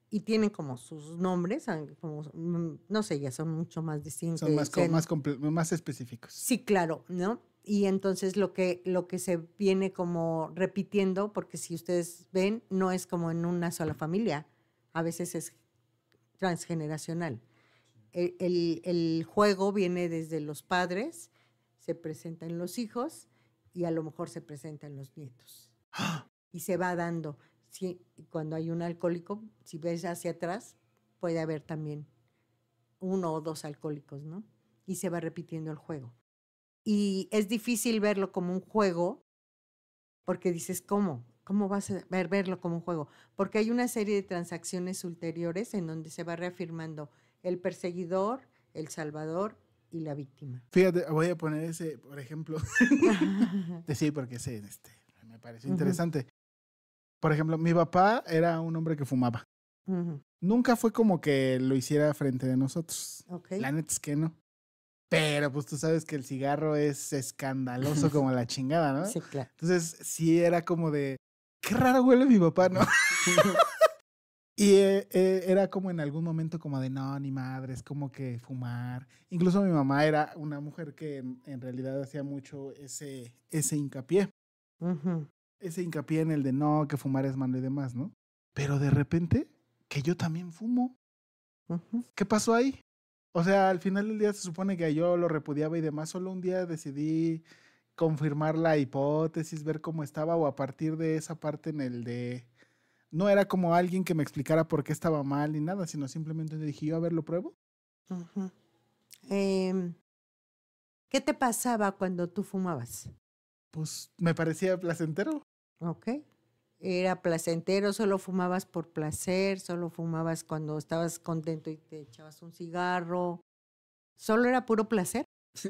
y tienen como sus nombres, como, mm, no sé, ya son mucho más distintos. Son más, más, más específicos. Sí, claro, ¿no? y entonces lo que, lo que se viene como repitiendo, porque si ustedes ven, no es como en una sola familia, a veces es transgeneracional. E-, el, juego viene desde los padres, se presenta en los hijos y a lo mejor se presenta en los nietos. Y se va dando. Si, cuando hay un alcohólico, si ves hacia atrás, puede haber también uno o dos alcohólicos, ¿no? Y se va repitiendo el juego y es difícil verlo como un juego, porque dices, ¿cómo? ¿Cómo vas a ver, verlo como un juego? Porque hay una serie de transacciones ulteriores en donde se va reafirmando el perseguidor, el salvador y la víctima. Fíjate, voy a poner ese, por ejemplo, sí, porque ese, este, me parece interesante. Por ejemplo, mi papá era un hombre que fumaba. Nunca fue como que lo hiciera frente de nosotros. Okay. La neta es que no. Pero pues tú sabes que el cigarro es escandaloso como la chingada, ¿no? Sí, claro. Entonces sí era como de, qué raro huele mi papá, ¿no? y eh, eh, era como en algún momento como de, no, ni madre, es como que fumar. Incluso mi mamá era una mujer que en, realidad hacía mucho ese, ese hincapié. Ese hincapié en el de, no, que fumar es malo y demás, ¿no? Pero de repente, que yo también fumo. ¿Qué pasó ahí? O sea, al final del día se supone que yo lo repudiaba y demás, solo un día decidí confirmar la hipótesis, ver cómo estaba o a partir de esa parte en el de... No era como alguien que me explicara por qué estaba mal ni nada, sino simplemente dije yo, a ver, lo pruebo. Em, ¿Qué te pasaba cuando tú fumabas? Pues me parecía placentero. Ok era placentero, solo fumabas por placer, solo fumabas cuando estabas contento y te echabas un cigarro. Solo era puro placer.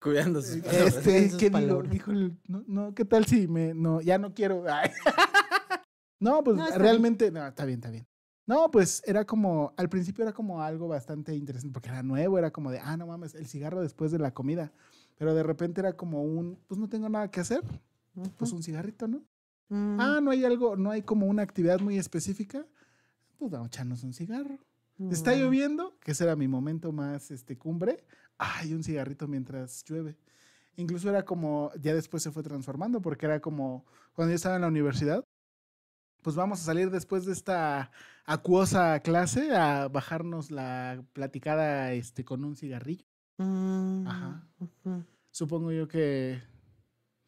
Cuidando sus este, palabras. Este, ¿qué dijo, no, no, ¿qué tal si me, no, ya no quiero? no, pues realmente, no, está bien, está bien. No, pues era como, al principio era como algo bastante interesante, porque era nuevo, era como de, ah, no mames, el cigarro después de la comida. Pero de repente era como un, pues no tengo nada que hacer, pues un cigarrito, ¿no? Mm. Ah, no hay algo, no hay como una actividad muy específica. Pues vamos a echarnos un cigarro. Está mm. lloviendo, que ese era mi momento más este, cumbre. Ay, un cigarrito mientras llueve. Incluso era como, ya después se fue transformando, porque era como cuando yo estaba en la universidad, pues vamos a salir después de esta acuosa clase a bajarnos la platicada este, con un cigarrillo. Mm. Ajá. Supongo yo que...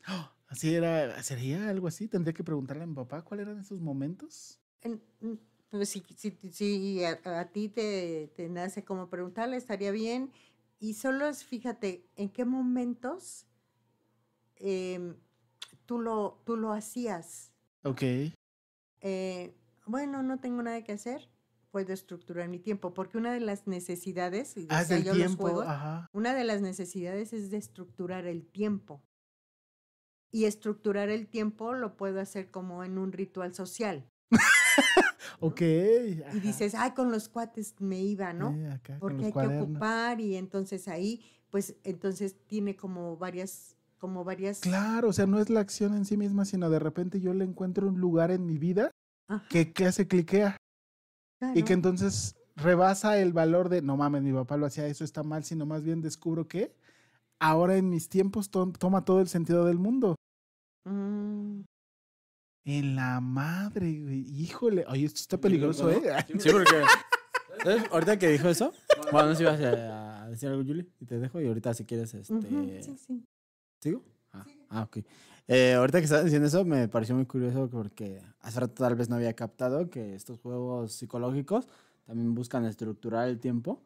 ¡oh! Así era, sería algo así. Tendría que preguntarle a mi papá cuáles eran esos momentos. Mm, pues, si, a, ti te, nace como preguntarle, estaría bien. Y solo es, fíjate, en qué momentos em, tú, lo, tú lo hacías. Ok. Eh, bueno, no tengo nada que hacer, puedo estructurar mi tiempo, porque una de las necesidades, ah, los una de las necesidades es de estructurar el tiempo y estructurar el tiempo lo puedo hacer como en un ritual social. ok. Y dices, ay, con los cuates me iba, ¿no? Porque hay que ocupar y entonces ahí, pues entonces tiene como varias, como varias... Claro, o sea, no es la acción en sí misma, sino de repente yo le encuentro un lugar en mi vida que, hace cliquea. Y que entonces rebasa el valor de, no mames, mi papá lo hacía, eso está mal, sino más bien descubro que ahora en mis tiempos toma todo el sentido del mundo. En mm. la madre, Híjole. Oye, esto está peligroso, ¿eh? Sí, porque. Ahorita que dijo eso. Bueno, no sé si ibas a decir algo, Julie. Y te dejo. Y ahorita, si quieres, este. sí, sí. ¿Sigo? Ah, ah ok. Eh, ahorita que estás diciendo eso, me pareció muy curioso porque hace rato tal vez no había captado que estos juegos psicológicos también buscan estructurar el tiempo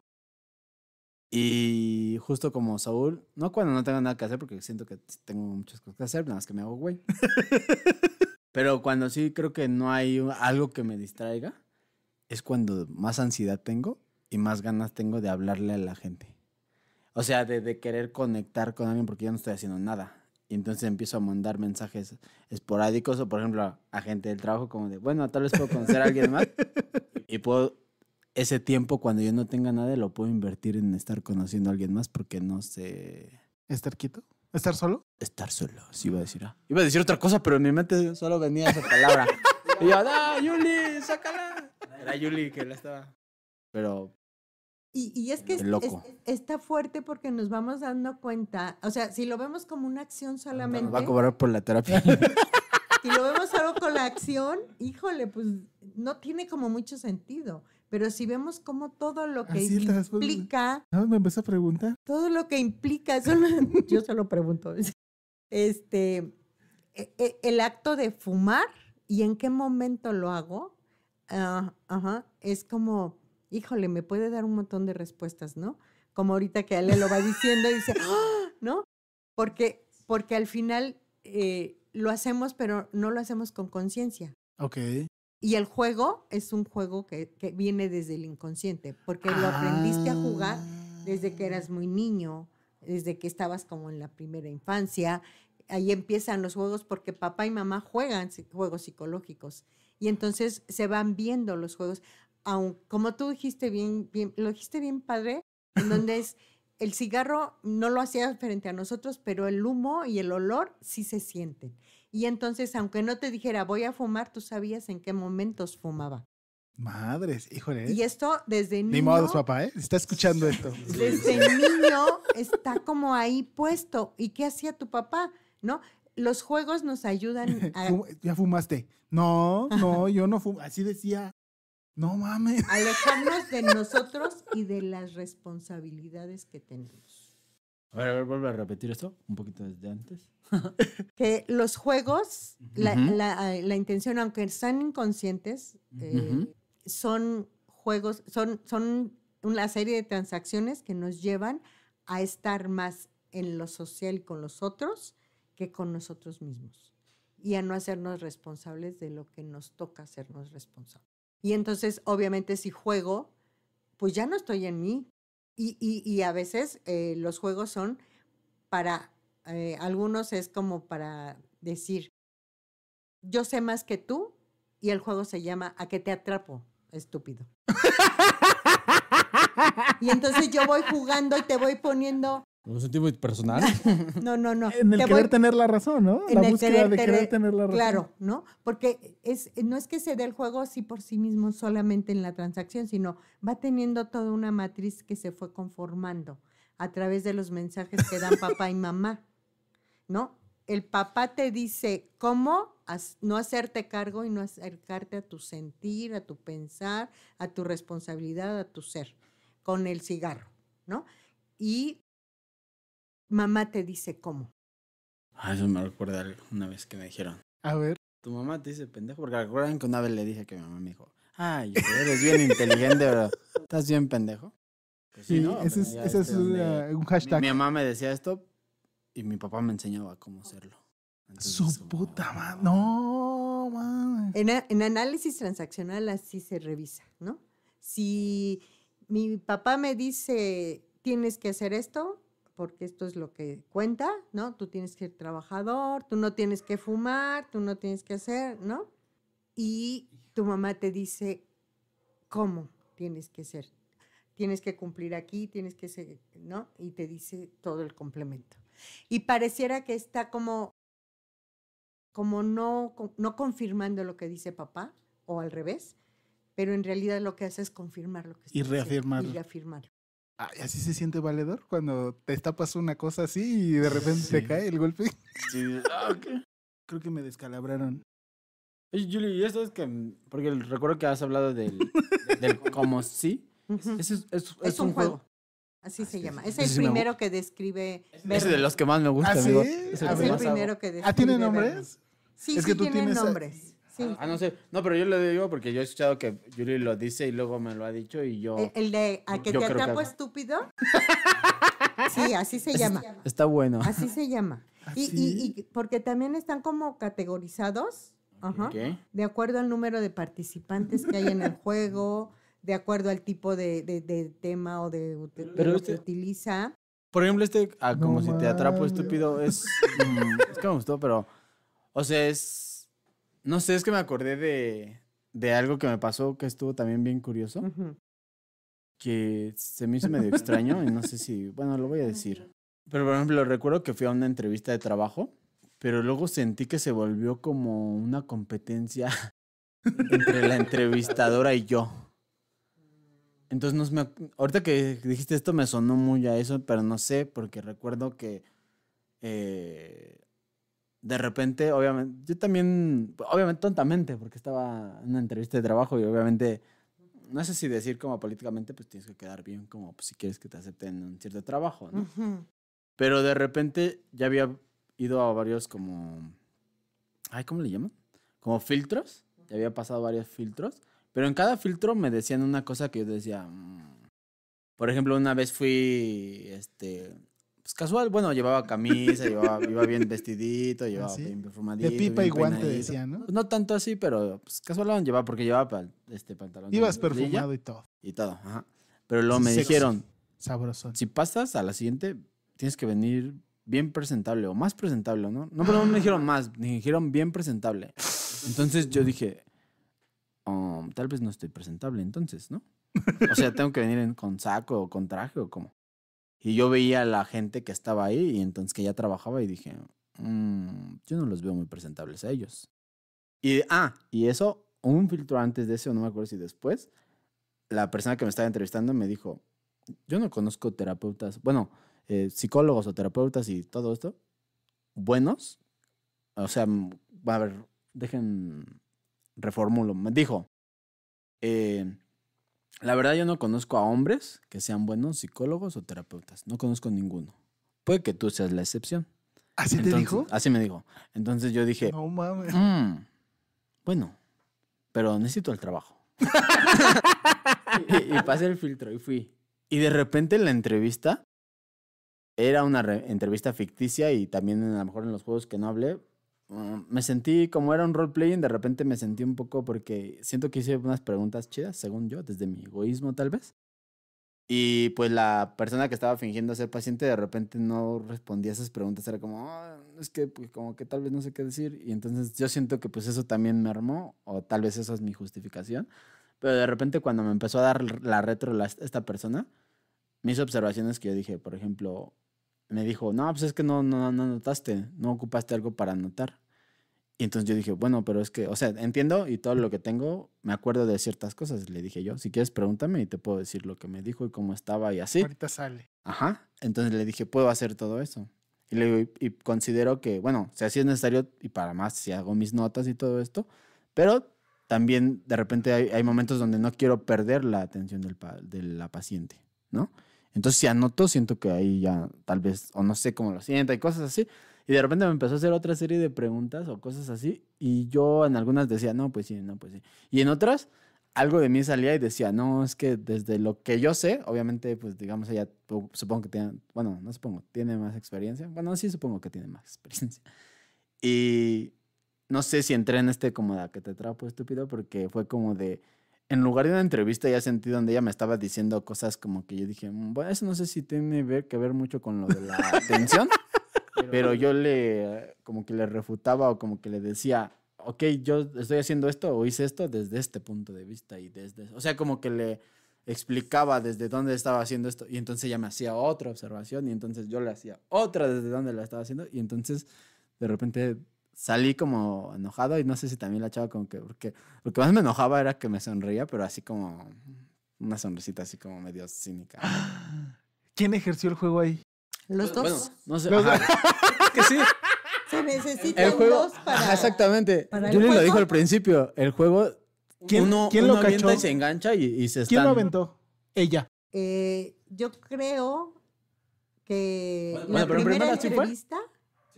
y justo como Saúl, no cuando no tengo nada que hacer, porque siento que tengo muchas cosas que hacer, nada más que me hago güey. Pero cuando sí creo que no hay algo que me distraiga, es cuando más ansiedad tengo y más ganas tengo de hablarle a la gente. O sea, de, querer conectar con alguien porque yo no estoy haciendo nada. Y entonces empiezo a mandar mensajes esporádicos o, por ejemplo, a gente del trabajo como de, bueno, tal vez puedo conocer a alguien más. y puedo ese tiempo cuando yo no tenga nada lo puedo invertir en estar conociendo a alguien más porque no sé. ¿Estar quieto? ¿Estar solo? Estar solo, sí iba a decir. Ah, iba a decir otra cosa, pero en mi mente solo venía esa palabra. y yo, da, Yuli, sácala! Era Yuli que la estaba. Pero. Y, y es que está fuerte porque nos vamos dando cuenta, o sea, si lo vemos como una acción solamente. va a cobrar por la terapia. si lo vemos solo con la acción, híjole, pues no tiene como mucho sentido. Pero si vemos cómo todo lo que implica... me empezó a preguntar. Todo lo que implica, solo, yo solo pregunto, este, e, e, el acto de fumar y en qué momento lo hago, ah, es como, híjole, me puede dar un montón de respuestas, ¿no? Como ahorita que Ale lo va diciendo y dice, ah", ¿no? Porque, porque al final eh, lo hacemos, pero no lo hacemos con conciencia. Ok. Y el juego es un juego que, viene desde el inconsciente, porque lo aprendiste a jugar desde que eras ah. muy niño, desde que estabas como en la primera infancia. Ahí empiezan los juegos porque papá y mamá juegan juegos psicológicos. Y entonces se van viendo los juegos. como tú dijiste bien, lo dijiste bien padre, en donde es el cigarro no lo hacía frente a nosotros, pero el humo y el olor sí se sienten. Y entonces, aunque no te dijera voy a fumar, tú sabías en qué momentos fumaba. Madres, híjole. Y esto desde niño. Ni modo, papá, ¿eh? Está escuchando esto. Desde niño está como ahí puesto. ¿Y qué hacía tu papá? ¿No? Los juegos nos ayudan a. Ya fumaste. No, no, yo no fumo. Así decía. No mames. Alejarnos de nosotros y de las responsabilidades que tenemos. A ver, a a repetir esto un poquito desde antes. que los juegos, la, intención, aunque están inconscientes, eh, son juegos, son, son una serie de transacciones que nos llevan a estar más en lo social con los otros que con nosotros mismos y a no hacernos responsables de lo que nos toca hacernos responsables. Y entonces, obviamente, si juego, pues ya no estoy en mí, y, y, y a veces eh, los juegos son para, eh, algunos es como para decir, yo sé más que tú y el juego se llama ¿A que te atrapo, estúpido? y entonces yo voy jugando y te voy poniendo ¿Un sentido personal? no, no, no. En el querer tener la razón, ¿no? En la búsqueda de querer tener la razón. Claro, ¿no? Porque es, no es que se dé el juego así por sí mismo solamente en la transacción, sino va teniendo toda una matriz que se fue conformando a través de los mensajes que dan papá y mamá, ¿no? El papá te dice cómo no hacerte cargo y no acercarte a tu sentir, a tu pensar, a tu responsabilidad, a tu ser, con el cigarro, ¿no? Y mamá te dice cómo. Ah, eso me recuerda una vez que me dijeron. A ver. Tu mamá te dice pendejo, porque recuerdan que una vez le dije que mi mamá me dijo, ay, eres bien inteligente, bro. Estás bien pendejo. Pues sí, no, ese es, un hashtag. Mi, mamá me decía esto y mi papá me enseñaba cómo hacerlo. su, puta ah, madre. No, mamá! en análisis transaccional así se revisa, ¿no? Si mi papá me dice, tienes que hacer esto, porque esto es lo que cuenta, ¿no? Tú tienes que ser trabajador, tú no tienes que fumar, tú no tienes que hacer, ¿no? Y tu mamá te dice cómo tienes que ser. Tienes que cumplir aquí, tienes que ser, ¿no? Y te dice todo el complemento. Y pareciera que está como, como no, no confirmando lo que dice papá, o al revés, pero en realidad lo que hace es confirmar lo que está Y reafirmar. Y reafirmar así se siente valedor cuando te tapas una cosa así y de repente te cae el golpe. Sí, ah, Creo que me descalabraron. Oye, ¿y es que. Porque recuerdo que has hablado del. como sí. Es, un, juego. Así, ah, se llama. Es el primero que describe. Es de los que más me gusta, ¿Ah, amigo. Es el, primero que describe. ¿Ah, tiene nombres? Sí, sí, tiene nombres. Ah, no sé. No, pero yo le digo porque yo he escuchado que Yuri lo dice y luego me lo ha dicho y yo. El, de a que te atrapo estúpido. sí, así se llama. Está bueno. Así se llama. ¿Ah, y, y, y porque también están como categorizados. De acuerdo al número de participantes que hay en el juego, de acuerdo al tipo de, tema o de, Pero lo este que utiliza. Por ejemplo, este, ah, como si te atrapo estúpido, es, mm, es que me gustó, pero, o sea, es no sé, es que me acordé de, de algo que me pasó que estuvo también bien curioso. Que se me hizo medio extraño y no sé si. Bueno, lo voy a decir. Pero por ejemplo, recuerdo que fui a una entrevista de trabajo, pero luego sentí que se volvió como una competencia entre la entrevistadora y yo. Entonces, no me, ahorita que dijiste esto me sonó muy a eso, pero no sé, porque recuerdo que eh, de repente, obviamente, yo también, obviamente tontamente, porque estaba en una entrevista de trabajo y obviamente, no sé si decir como políticamente, pues tienes que quedar bien, como pues, si quieres que te acepten un cierto trabajo, ¿no? Pero de repente ya había ido a varios como, ay, ¿cómo le llaman? Como filtros, ya había pasado varios filtros, pero en cada filtro me decían una cosa que yo decía, mm". por ejemplo, una vez fui, este, pues, casual, bueno, llevaba camisa, llevaba, iba bien vestidito, ah, llevaba bien perfumadito. De pipa y guante decía, ¿no? Pues, no tanto así, pero pues casual llevaba porque llevaba este pantalón. Ibas perfumado y todo. Y todo, ajá. Pero luego me dijeron, sabroso. Si pasas a la siguiente, tienes que venir bien presentable o más presentable, ¿no? No, pero no me dijeron más, me dijeron bien presentable. Entonces yo dije, oh, tal vez no estoy presentable entonces, ¿no? O sea, tengo que venir con saco o con traje o como. Y yo veía a la gente que estaba ahí y entonces que ya trabajaba y dije, mm, yo no los veo muy presentables a ellos. Y, ah, y eso, un filtro antes de eso, no me acuerdo si después, la persona que me estaba entrevistando me dijo, yo no conozco terapeutas, bueno, eh, psicólogos o terapeutas y todo esto, buenos. O sea, a ver, dejen, reformulo. Me Dijo, eh, la verdad yo no conozco a hombres que sean buenos psicólogos o terapeutas. No conozco ninguno. Puede que tú seas la excepción. ¿Así te dijo? Así me dijo. Entonces yo dije, no mames. Mm, bueno, pero necesito el trabajo. y, pasé el filtro y fui. Y de repente la entrevista era una entrevista ficticia y también a lo mejor en los juegos que no hablé, Mm, me sentí, como era un role-playing, de repente me sentí un poco porque siento que hice unas preguntas chidas, según yo, desde mi egoísmo tal vez. Y pues la persona que estaba fingiendo ser paciente de repente no respondía a esas preguntas. Era como, ah, es que pues, como que tal vez no sé qué decir. Y entonces yo siento que pues eso también me armó o tal vez eso es mi justificación. Pero de repente cuando me empezó a dar la retro esta persona, mis observaciones que yo dije, por ejemplo, me dijo, no, pues es que no, no, no notaste, no ocupaste algo para anotar. Y entonces yo dije, bueno, pero es que, o sea, entiendo y todo lo que tengo, me acuerdo de ciertas cosas, le dije yo, si quieres pregúntame y te puedo decir lo que me dijo y cómo estaba y así. Ahorita sale. Ajá, entonces le dije, puedo hacer todo eso. Y, le considero que, bueno, si así es necesario y para más, si hago mis notas y todo esto, pero también de repente hay, hay momentos donde no quiero perder la atención del, de la paciente, ¿no? Entonces, si anoto, siento que ahí ya tal vez, o no sé cómo lo siento, y cosas así. Y de repente me empezó a hacer otra serie de preguntas o cosas así. Y yo en algunas decía, no, pues sí, no, pues sí. Y en otras, algo de mí salía y decía, no, es que desde lo que yo sé, obviamente, pues digamos, ella supongo que tiene, bueno, no supongo, tiene más experiencia. Bueno, sí, supongo que tiene más experiencia. Y no sé si entré en este como de que te trapo estúpido, porque fue como de en lugar de una entrevista ya sentí donde ella me estaba diciendo cosas como que yo dije, mm, bueno, eso no sé si tiene que ver mucho con lo de la atención, pero yo le, como que le refutaba o como que le decía, ok, yo estoy haciendo esto o hice esto desde este punto de vista y desde, o sea, como que le explicaba desde dónde estaba haciendo esto y entonces ella me hacía otra observación y entonces yo le hacía otra desde dónde la estaba haciendo y entonces de repente salí como enojado y no sé si también la chava como que, porque lo que más me enojaba era que me sonreía, pero así como una sonrisita así como medio cínica. ¿Quién ejerció el juego ahí? Los dos. no sé. que sí. Se necesitan el juego, dos para. exactamente. Yo lo dijo al principio. El juego. ¿Quién, ¿quién lo cachó? Y se engancha y, se está. ¿Quién lo aventó? Ella. Eh, yo creo que bueno, la primera, entrevista.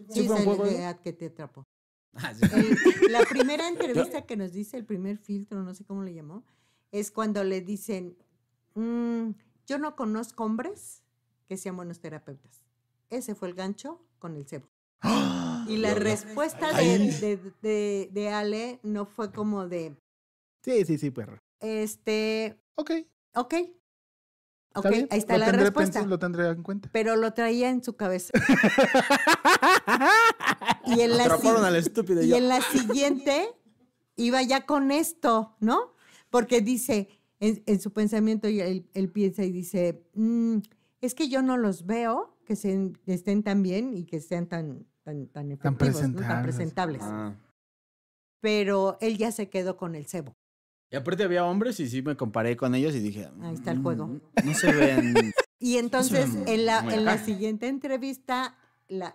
Sí, que te atrapó. Ah, eh, la primera entrevista que nos dice, el primer filtro, no sé cómo le llamó, es cuando le dicen, mm, yo no conozco hombres que sean buenos terapeutas. Ese fue el gancho con el cebo. ¡Ah! Y la respuesta De, Ale no fue como de... Sí, sí, sí, perro. Este... Ok. Ok, Ok, ahí está la respuesta. en cuenta. Pero lo traía en su cabeza. y en la, siguiente iba ya con esto, ¿no? Porque dice, en, su pensamiento, él, él, piensa y dice, mm, es que yo no los veo que se, estén tan bien y que sean tan, tan, tan presentables. Ah. Pero él ya se quedó con el cebo. Y aparte había hombres y sí me comparé con ellos y dije... Ahí está el mm, juego. No, se ven... y entonces en, la, siguiente entrevista eh,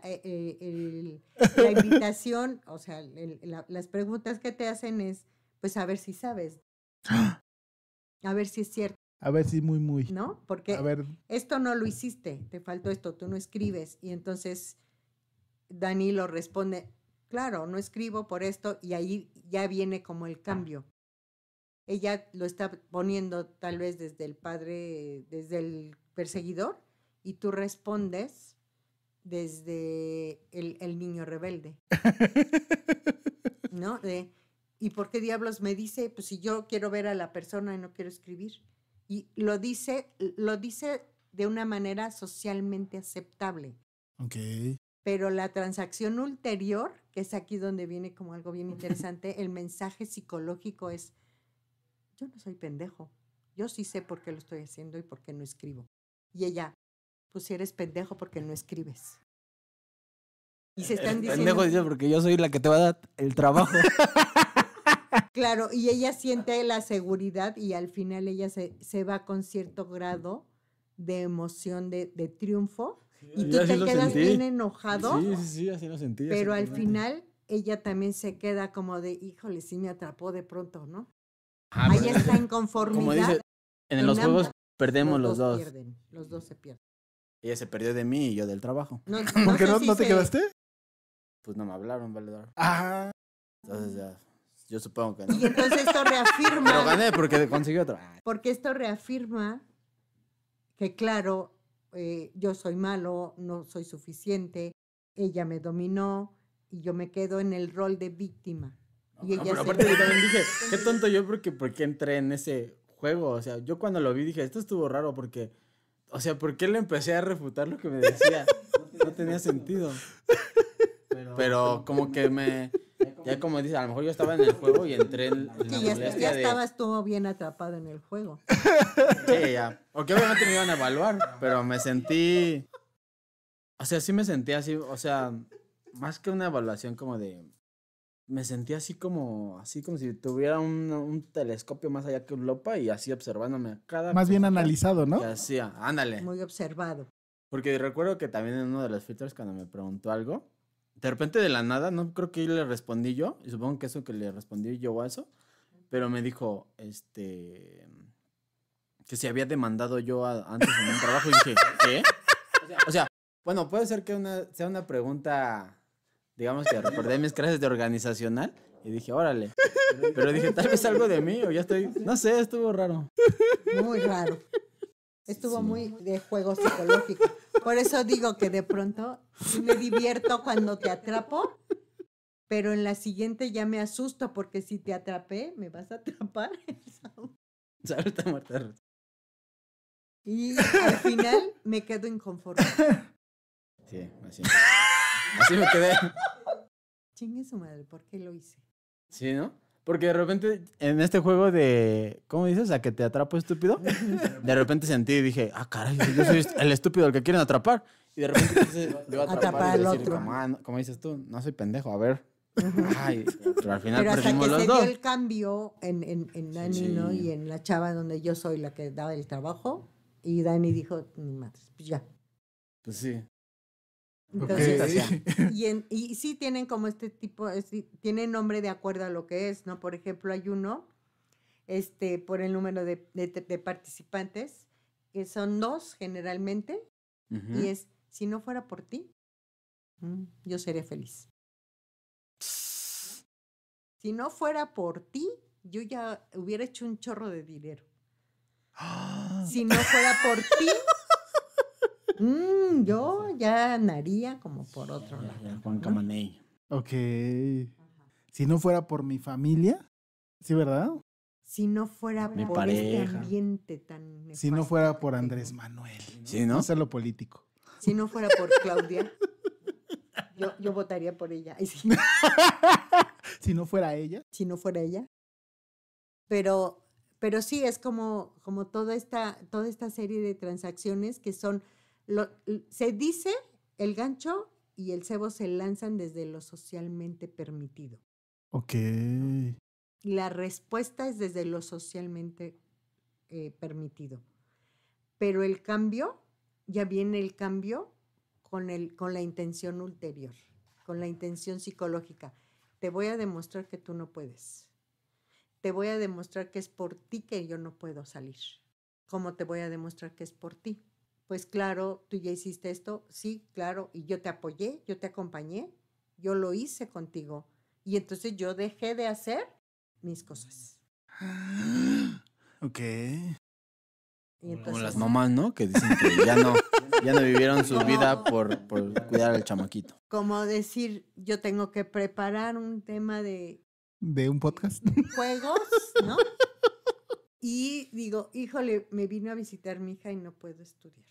eh, la, invitación, o sea, las preguntas que te hacen es, pues a ver si sabes. A ver si es cierto. A ver si muy, muy. ¿No? Porque esto no lo hiciste, te faltó esto, tú no escribes. Y entonces Danilo responde, claro, no escribo por esto y ahí ya viene como el cambio ella lo está poniendo tal vez desde el padre, desde el perseguidor, y tú respondes desde el, niño rebelde. ¿No? ¿Y por qué diablos me dice? Pues si yo quiero ver a la persona y no quiero escribir. Y lo dice, lo dice de una manera socialmente aceptable. Ok. Pero la transacción ulterior, que es aquí donde viene como algo bien interesante, el mensaje psicológico es, yo no soy pendejo, yo sí sé por qué lo estoy haciendo y por qué no escribo. Y ella, pues si eres pendejo porque no escribes. Y se están diciendo... Pendejo dice porque yo soy la que te va a dar el trabajo. claro, y ella siente la seguridad y al final ella se, va con cierto grado de emoción, de, de triunfo. y tú te quedas bien enojado. Sí, sí, sí, así lo Pero al final ella también se queda como de, híjole, sí me atrapó de pronto, ¿no? Ah, Ahí pues, está inconformidad. Como dice, en, los juegos perdemos los, dos. Los dos. se pierden. Ella se perdió de mí y yo del trabajo. No, no ¿Por qué no, te quedaste? Pues no me hablaron, valedor. Ajá. Ah. Entonces ya, yo supongo que no. Y entonces esto reafirma. Pero gané porque conseguí otra Porque esto reafirma que, claro, eh, yo soy malo, no soy suficiente, ella me dominó y yo me quedo en el rol de víctima aparte yo también dije, qué tonto yo porque, porque entré en ese juego. O sea, yo cuando lo vi dije, esto estuvo raro porque, o sea, ¿por qué le empecé a refutar lo que me decía? No tenía sentido. Pero, como que me... Ya como dices, a lo mejor yo estaba en el juego y entré en, la ya, ya estabas todo bien atrapado en el juego. Sí, ya. que obviamente me iban a evaluar, pero me sentí... O sea, sí me sentí así, o sea, más que una evaluación como de me sentí así como, así como si tuviera un, un, telescopio más allá que un lopa y así observándome cada... Más bien analizado, ¿no? Así, ándale. Muy observado. Porque recuerdo que también en uno de los filtros cuando me preguntó algo, de repente de la nada, no creo que le respondí yo, y supongo que eso que le respondí yo a eso, pero me dijo, este, que se había demandado yo antes en un trabajo y dije, ¿qué? O sea, o sea, bueno, puede ser que una, sea una pregunta digamos que recordé mis clases de organizacional y dije, órale. Pero dije, tal vez algo de mí o ya estoy, no sé, estuvo raro. Muy raro. Estuvo muy de juego psicológico. Por eso digo que de pronto me divierto cuando te atrapo, pero en la siguiente ya me asusto porque si te atrapé, me vas a atrapar. Y al final me quedo inconforme. Sí, así. Así me quedé. Chingue su madre, ¿por qué lo hice? Sí, ¿no? Porque de repente en este juego de. ¿Cómo dices? ¿A que te atrapo estúpido? De repente sentí y dije, ah, caray, yo soy el estúpido el que quieren atrapar. Y de repente se a atrapar, y otro. Ah, como, dices tú, no soy pendejo, a ver. Ay, pero al final pero hasta que se dos. dio el cambio en, en, Dani, ¿no? Y en la chava donde yo soy la que daba el trabajo. Y Dani dijo, ni pues ya. Pues sí. Entonces, pues, y, en, sí tienen como este tipo, tienen nombre de acuerdo a lo que es, ¿no? Por ejemplo, hay uno, este, por el número de, participantes, que son dos generalmente, y es, si no fuera por ti, mm, yo sería feliz. Si no fuera por ti, yo ya hubiera hecho un chorro de dinero. ¡Ah! Si no fuera por ti, Mm, yo ya andaría como por otro lado. Juan Camaney. Ok. Si no fuera por mi familia, ¿sí, verdad? Si no fuera mi por este ambiente tan. Si no fuera por Andrés Manuel. Sí, ¿no? Hacerlo lo político. Si no fuera por Claudia, yo, votaría por ella. si no fuera ella. Si no fuera ella. Pero, pero sí, es como, como toda, esta, toda esta serie de transacciones que son se dice el gancho y el cebo se lanzan desde lo socialmente permitido. Ok. La respuesta es desde lo socialmente eh, permitido. Pero el cambio, ya viene el cambio con, el, con la intención ulterior, con la intención psicológica. Te voy a demostrar que tú no puedes. Te voy a demostrar que es por ti que yo no puedo salir. ¿Cómo te voy a demostrar que es por ti? pues claro, tú ya hiciste esto, sí, claro, y yo te apoyé, yo te acompañé, yo lo hice contigo. Y entonces yo dejé de hacer mis cosas. Ok. Como las mamás, ¿no? Que dicen que ya no, ya no vivieron su vida por, por cuidar al chamaquito. Como decir, yo tengo que preparar un tema de... De un podcast. Juegos, ¿no? Y digo, híjole, me vino a visitar mi hija y no puedo estudiar.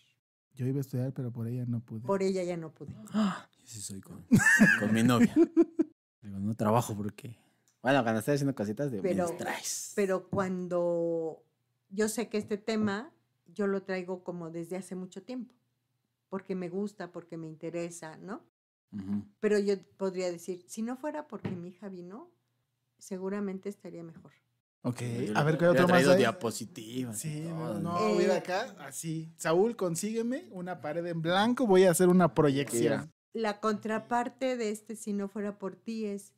Yo iba a estudiar, pero por ella no pude. Por ella ya no pude. yo sí soy con, mi novia. no trabajo porque. Bueno, cuando estás haciendo cositas, de... pero, Pero cuando yo sé que este tema yo lo traigo como desde hace mucho tiempo, porque me gusta, porque me interesa, ¿no? Pero yo podría decir, si no fuera porque mi hija vino, seguramente estaría mejor. Ok, a ver, ¿qué otro más hay? diapositivas. Sí, no, no, voy eh, acá, así. Saúl, consígueme una pared en blanco, voy a hacer una proyección. La contraparte de este, si no fuera por ti, es,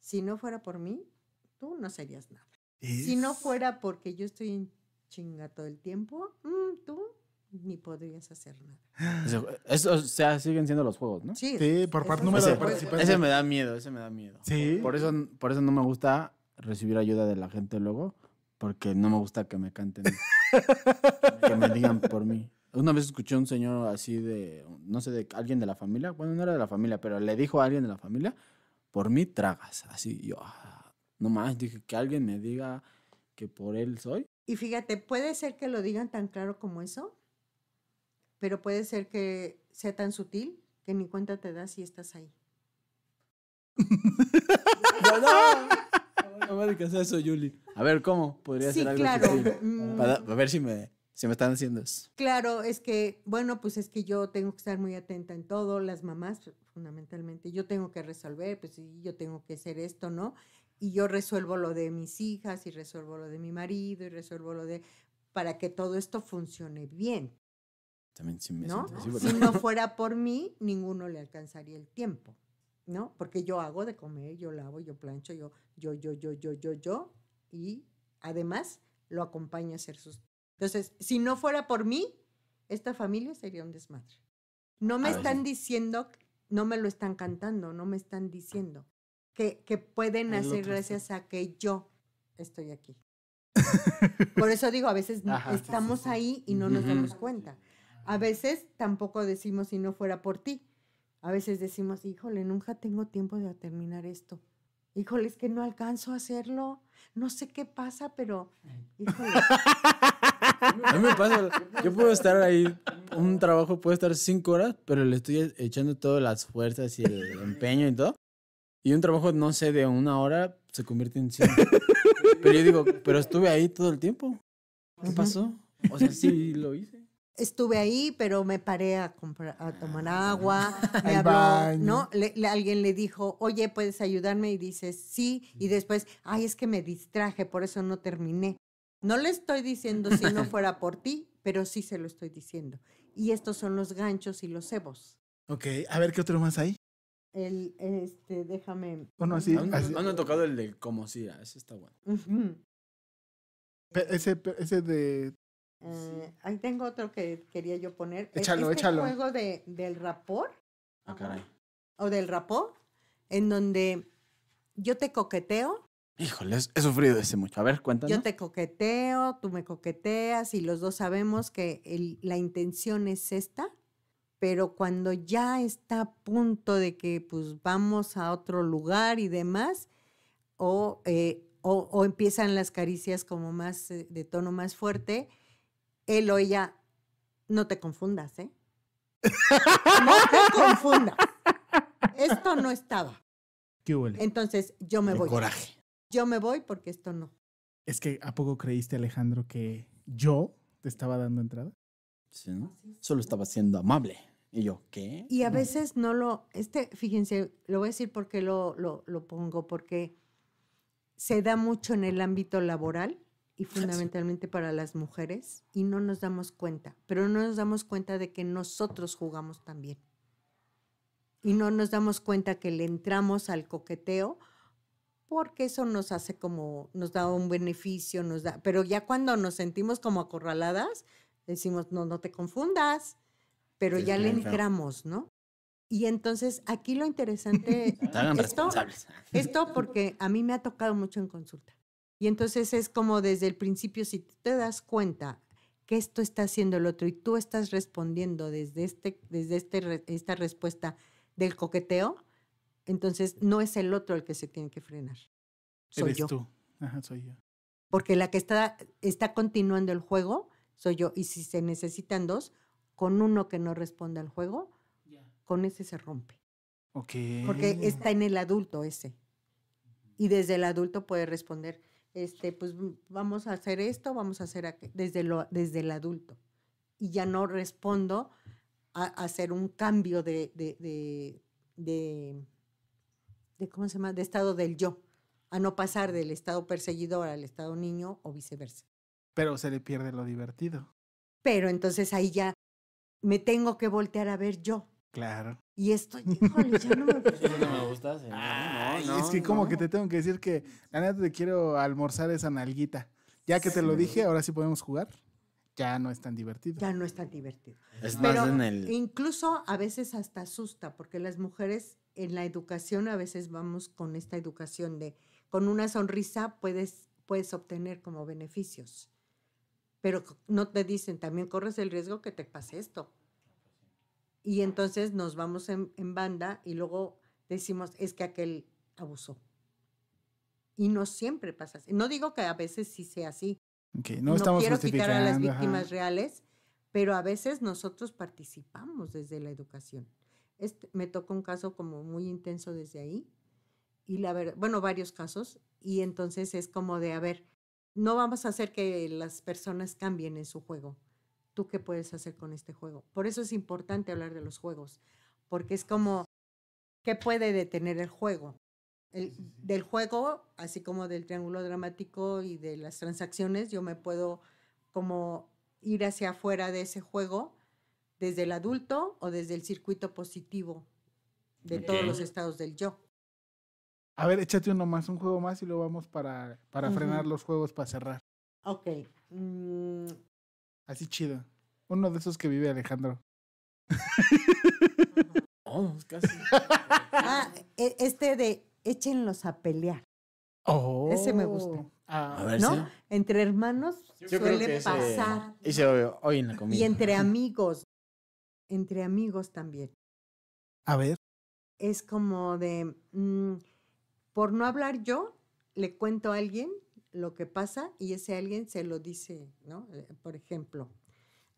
si no fuera por mí, tú no serías nada. Si no fuera porque yo estoy en chinga todo el tiempo, mm, tú ni podrías hacer nada. Eso, siguen siendo los juegos, ¿no? Sí, por parte número de participantes. Ese me da miedo, ese me da miedo. Sí. por eso, por eso no me gusta recibir ayuda de la gente luego, porque no me gusta que me canten, que me digan por mí. Una vez escuché a un señor así de, no sé, de alguien de la familia, bueno, no era de la familia, pero le dijo a alguien de la familia, por mí tragas. Así yo, ah, nomás dije que alguien me diga que por él soy. Y fíjate, puede ser que lo digan tan claro como eso, pero puede ser que sea tan sutil que ni cuenta te das si estás ahí. No me digas eso, Yuli. A ver, ¿cómo? Podría ser algo claro. Mm. a ver si me, si me están haciendo eso. Claro, es que, bueno, pues es que yo tengo que estar muy atenta en todo, las mamás, fundamentalmente, yo tengo que resolver, pues sí, yo tengo que hacer esto, ¿no? Y yo resuelvo lo de mis hijas, y resuelvo lo de mi marido, y resuelvo lo de. para que todo esto funcione bien. También sí me ¿no? Así, si no fuera por mí, ninguno le alcanzaría el tiempo. ¿no? Porque yo hago de comer, yo lavo, yo plancho, yo, yo, yo, yo, yo, yo, yo, y además lo acompaño a hacer sus... Entonces, si no fuera por mí, esta familia sería un desmadre. No me están diciendo, no me lo están cantando, no me están diciendo que, pueden hacer gracias a que yo estoy aquí. por eso digo, a veces estamos ahí y no nos damos cuenta. A veces tampoco decimos si no fuera por ti a veces decimos, híjole, nunca tengo tiempo de terminar esto. Híjole, es que no alcanzo a hacerlo. No sé qué pasa, pero híjole. A mí me pasa, yo puedo estar ahí, un trabajo puede estar cinco horas, pero le estoy echando todas las fuerzas y el empeño y todo. Y un trabajo, no sé, de una hora se convierte en cinco. Pero yo digo, pero estuve ahí todo el tiempo. ¿Qué pasó? O sea, sí lo hice. Estuve ahí, pero me paré a, comprar, a tomar ah, agua. Me habló, ¿no? alguien le dijo, oye, ¿puedes ayudarme? Y dices, sí. Y después, ay, es que me distraje, por eso no terminé. No le estoy diciendo si no fuera por ti, pero sí se lo estoy diciendo. Y estos son los ganchos y los cebos. Ok, a ver qué otro más hay. El, este, déjame. Bueno, así. No han tocado el de como si, ah, ese está bueno. Ese, ese de eh, ahí tengo otro que quería yo poner. Échalo, Es este el juego del rapor. Ah, caray. O del rapó, en donde yo te coqueteo. Híjole, he sufrido ese mucho. A ver, cuéntanos. Yo te coqueteo, tú me coqueteas y los dos sabemos que la intención es esta, pero cuando ya está a punto de que pues vamos a otro lugar y demás, o eh, empiezan las caricias como más eh, de tono más fuerte, él o ella, no te confundas, ¿eh? No te confundas. Esto no estaba. ¿Qué huele? Entonces yo me El voy. Coraje. Yo me voy porque esto no. Es que, ¿a poco creíste, Alejandro, que yo te estaba dando entrada? Sí, ¿no? Solo estaba siendo amable. Y yo, ¿qué? Y a veces no lo, este, fíjense, lo voy a decir porque lo, lo pongo, porque se da mucho en el ámbito laboral y ah, fundamentalmente para las mujeres y no nos damos cuenta, pero no nos damos cuenta de que nosotros jugamos también. Y no nos damos cuenta que le entramos al coqueteo porque eso nos hace como, nos da un beneficio, nos da, pero ya cuando nos sentimos como acorraladas, decimos, no, no te confundas, pero ya le entramos, ¿no? Y entonces aquí lo interesante, esto porque a mí me ha tocado mucho en consulta y entonces es como desde el principio, si te das cuenta que esto está haciendo el otro y tú estás respondiendo desde, este, desde este, esta respuesta del coqueteo, entonces no es el otro el que se tiene que frenar. Soy yo. tú. Porque la que está, está continuando el juego soy yo. Y si se necesitan dos, con uno que no responde al juego, con ese se rompe. Porque está en el adulto ese. Y desde el adulto puede responder este, pues vamos a hacer esto, vamos a hacer desde, lo, desde el adulto. Y ya no respondo a, hacer un cambio de, de, ¿cómo se llama? De estado del yo, a no pasar del estado perseguidor al estado niño o viceversa. Pero se le pierde lo divertido. Pero entonces ahí ya me tengo que voltear a ver yo, Claro. Y esto, híjole, ya no me gusta. es que como que te tengo que decir que la neta te quiero almorzar esa nalguita. Ya que te lo dije, ahora sí podemos jugar. Ya no es tan divertido. Ya no es tan divertido. Es más en el... incluso a veces hasta asusta, porque las mujeres en la educación a veces vamos con esta educación de con una sonrisa puedes puedes obtener como beneficios. Pero no te dicen, también corres el riesgo que te pase esto. Y entonces nos vamos en, banda y luego decimos, es que aquel abusó. Y no siempre pasa así. No digo que a veces sí sea así. no, quiero quitar a las víctimas reales, pero a veces nosotros participamos desde la educación. Este, me tocó un caso como muy intenso desde ahí, y bueno, varios casos, y entonces es como de, a ver, no vamos a hacer que las personas cambien en su juego, tú qué puedes hacer con este juego. Por eso es importante hablar de los juegos, porque es como, ¿qué puede detener el juego? del juego, así como del triángulo dramático y de las transacciones, yo me puedo como ir hacia afuera de ese juego desde el adulto o desde el circuito positivo de todos los estados del yo. A ver, échate uno más, un juego más y lo vamos para, frenar los juegos para cerrar. Ok. Mm, Así chido. Uno de esos que vive Alejandro. casi. ah, e, este de échenlos a pelear. Oh. Ese me gusta. Ah. ¿No? Entre hermanos suele pasar. hoy en la comida. Y entre amigos. Entre amigos también. A ver. Es como de, mm, por no hablar yo, le cuento a alguien lo que pasa y ese alguien se lo dice, ¿no? Eh, por ejemplo,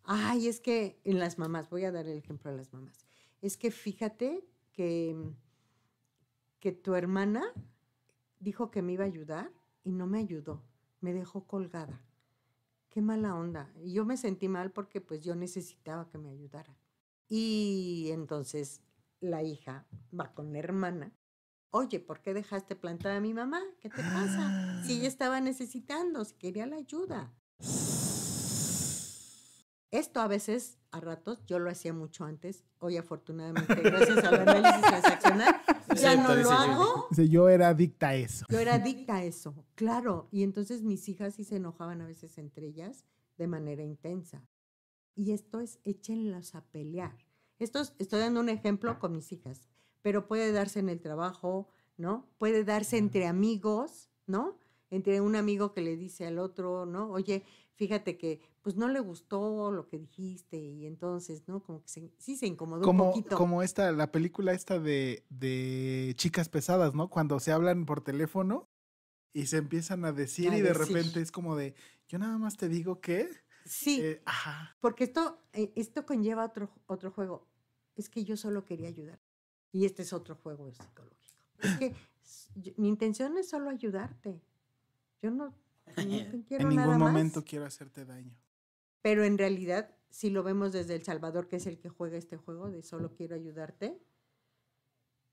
ay, es que en las mamás, voy a dar el ejemplo a las mamás, es que fíjate que, mm, que tu hermana dijo que me iba a ayudar y no me ayudó, me dejó colgada. Qué mala onda. Y yo me sentí mal porque pues yo necesitaba que me ayudara. Y entonces la hija va con la hermana oye, ¿por qué dejaste plantada a mi mamá? ¿Qué te pasa? Si ella ah. estaba necesitando, si quería la ayuda. Esto a veces, a ratos, yo lo hacía mucho antes. Hoy, afortunadamente, gracias al análisis transaccional, ya no lo hago. Yo era adicta a eso. Yo era adicta a eso, claro. Y entonces mis hijas sí se enojaban a veces entre ellas de manera intensa. Y esto es, échenlas a pelear. Esto estoy dando un ejemplo con mis hijas pero puede darse en el trabajo, ¿no? Puede darse entre amigos, ¿no? Entre un amigo que le dice al otro, ¿no? Oye, fíjate que pues no le gustó lo que dijiste y entonces, ¿no? Como que sí se incomodó como, un poquito. Como esta, la película esta de, chicas pesadas, ¿no? Cuando se hablan por teléfono y se empiezan a decir y de repente es como de, yo nada más te digo que... Sí, eh, ajá. porque esto, eh, esto conlleva otro, otro juego. Es que yo solo quería ayudar. Y este es otro juego psicológico. Es mi intención es solo ayudarte. Yo no, no te quiero en ningún momento quiero hacerte daño. Pero en realidad, si lo vemos desde El Salvador, que es el que juega este juego de solo quiero ayudarte,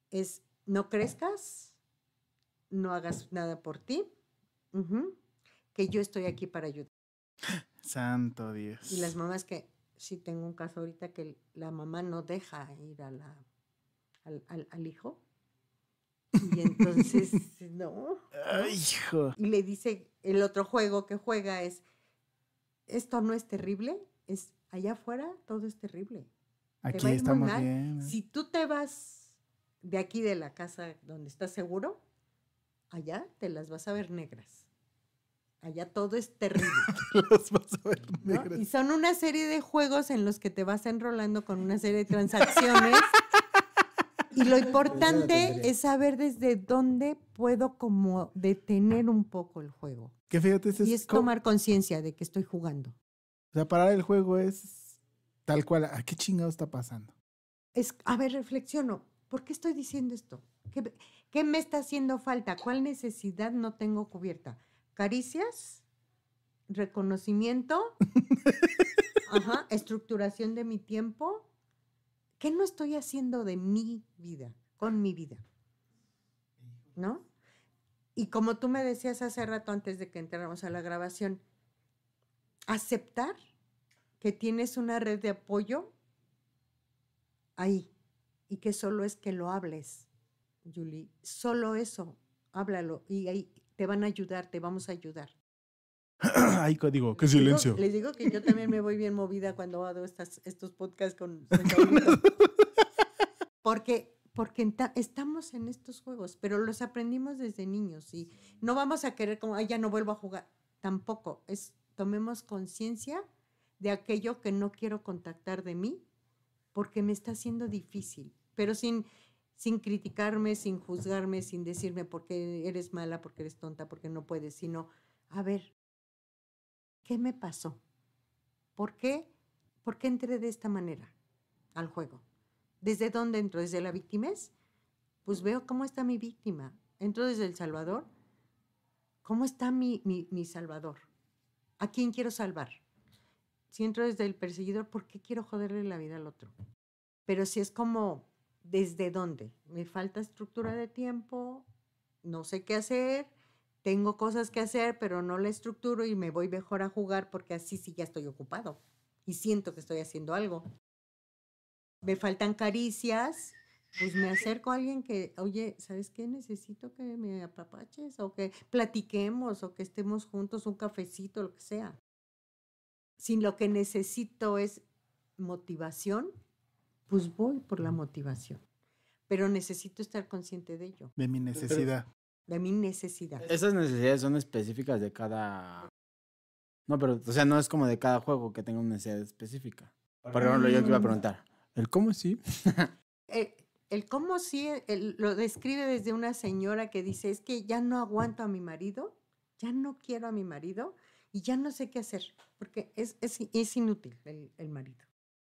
es no crezcas, no hagas nada por ti, que yo estoy aquí para ayudarte. Santo Dios. Y las mamás que, si tengo un caso ahorita que la mamá no deja ir a la al, hijo. Y entonces, no. hijo. Y le dice, el otro juego que juega es, esto no es terrible, es allá afuera todo es terrible. Aquí estamos bien. ¿eh? Si tú te vas de aquí de la casa donde estás seguro, allá te las vas a ver negras. Allá todo es terrible. Y son una serie de juegos en los que te vas enrolando con una serie de transacciones. Y lo importante es saber desde dónde puedo como detener un poco el juego. es y es tomar conciencia de que estoy jugando. O sea, parar el juego es tal cual. ¿A ah, qué chingado está pasando? Es, a ver, reflexiono. ¿Por qué estoy diciendo esto? ¿Qué, me está haciendo falta? ¿Cuál necesidad no tengo cubierta? ¿Caricias? ¿Reconocimiento? estructuración de mi tiempo ¿Qué no estoy haciendo de mi vida, con mi vida? ¿No? Y como tú me decías hace rato antes de que entráramos a la grabación, aceptar que tienes una red de apoyo ahí y que solo es que lo hables, Julie. Solo eso, háblalo y ahí te van a ayudar, te vamos a ayudar. Ay, digo, qué silencio. les digo que yo también me voy bien movida cuando hago estas, estos podcasts con... porque porque estamos en estos juegos, pero los aprendimos desde niños y no vamos a querer como, ay, ya no vuelvo a jugar, tampoco. Es, tomemos conciencia de aquello que no quiero contactar de mí porque me está siendo difícil, pero sin, sin criticarme, sin juzgarme, sin decirme por qué eres mala, por qué eres tonta, por qué no puedes, sino, a ver, ¿Qué me pasó? ¿Por qué? ¿Por qué entré de esta manera al juego? ¿Desde dónde entro? ¿Desde la víctima? Pues veo cómo está mi víctima. Entro desde el Salvador. ¿Cómo está mi, mi Salvador? ¿A quién quiero salvar? Si entro desde el perseguidor, ¿por qué quiero joderle la vida al otro? Pero si es como, ¿desde dónde? Me falta estructura de tiempo, no sé qué hacer, tengo cosas que hacer, pero no la estructuro y me voy mejor a jugar porque así sí ya estoy ocupado y siento que estoy haciendo algo. Me faltan caricias, pues me acerco a alguien que, oye, ¿sabes qué? Necesito que me apapaches o que platiquemos o que estemos juntos, un cafecito, lo que sea. Si lo que necesito es motivación, pues voy por la motivación. Pero necesito estar consciente de ello. De mi necesidad de mi necesidad. Esas necesidades son específicas de cada... No, pero, o sea, no es como de cada juego que tenga una necesidad específica. Por ejemplo, yo te iba a preguntar, ¿el cómo sí? Eh, el, cómo sí lo describe desde una señora que dice, es que ya no aguanto a mi marido, ya no quiero a mi marido y ya no sé qué hacer, porque es, es, inútil el, marido.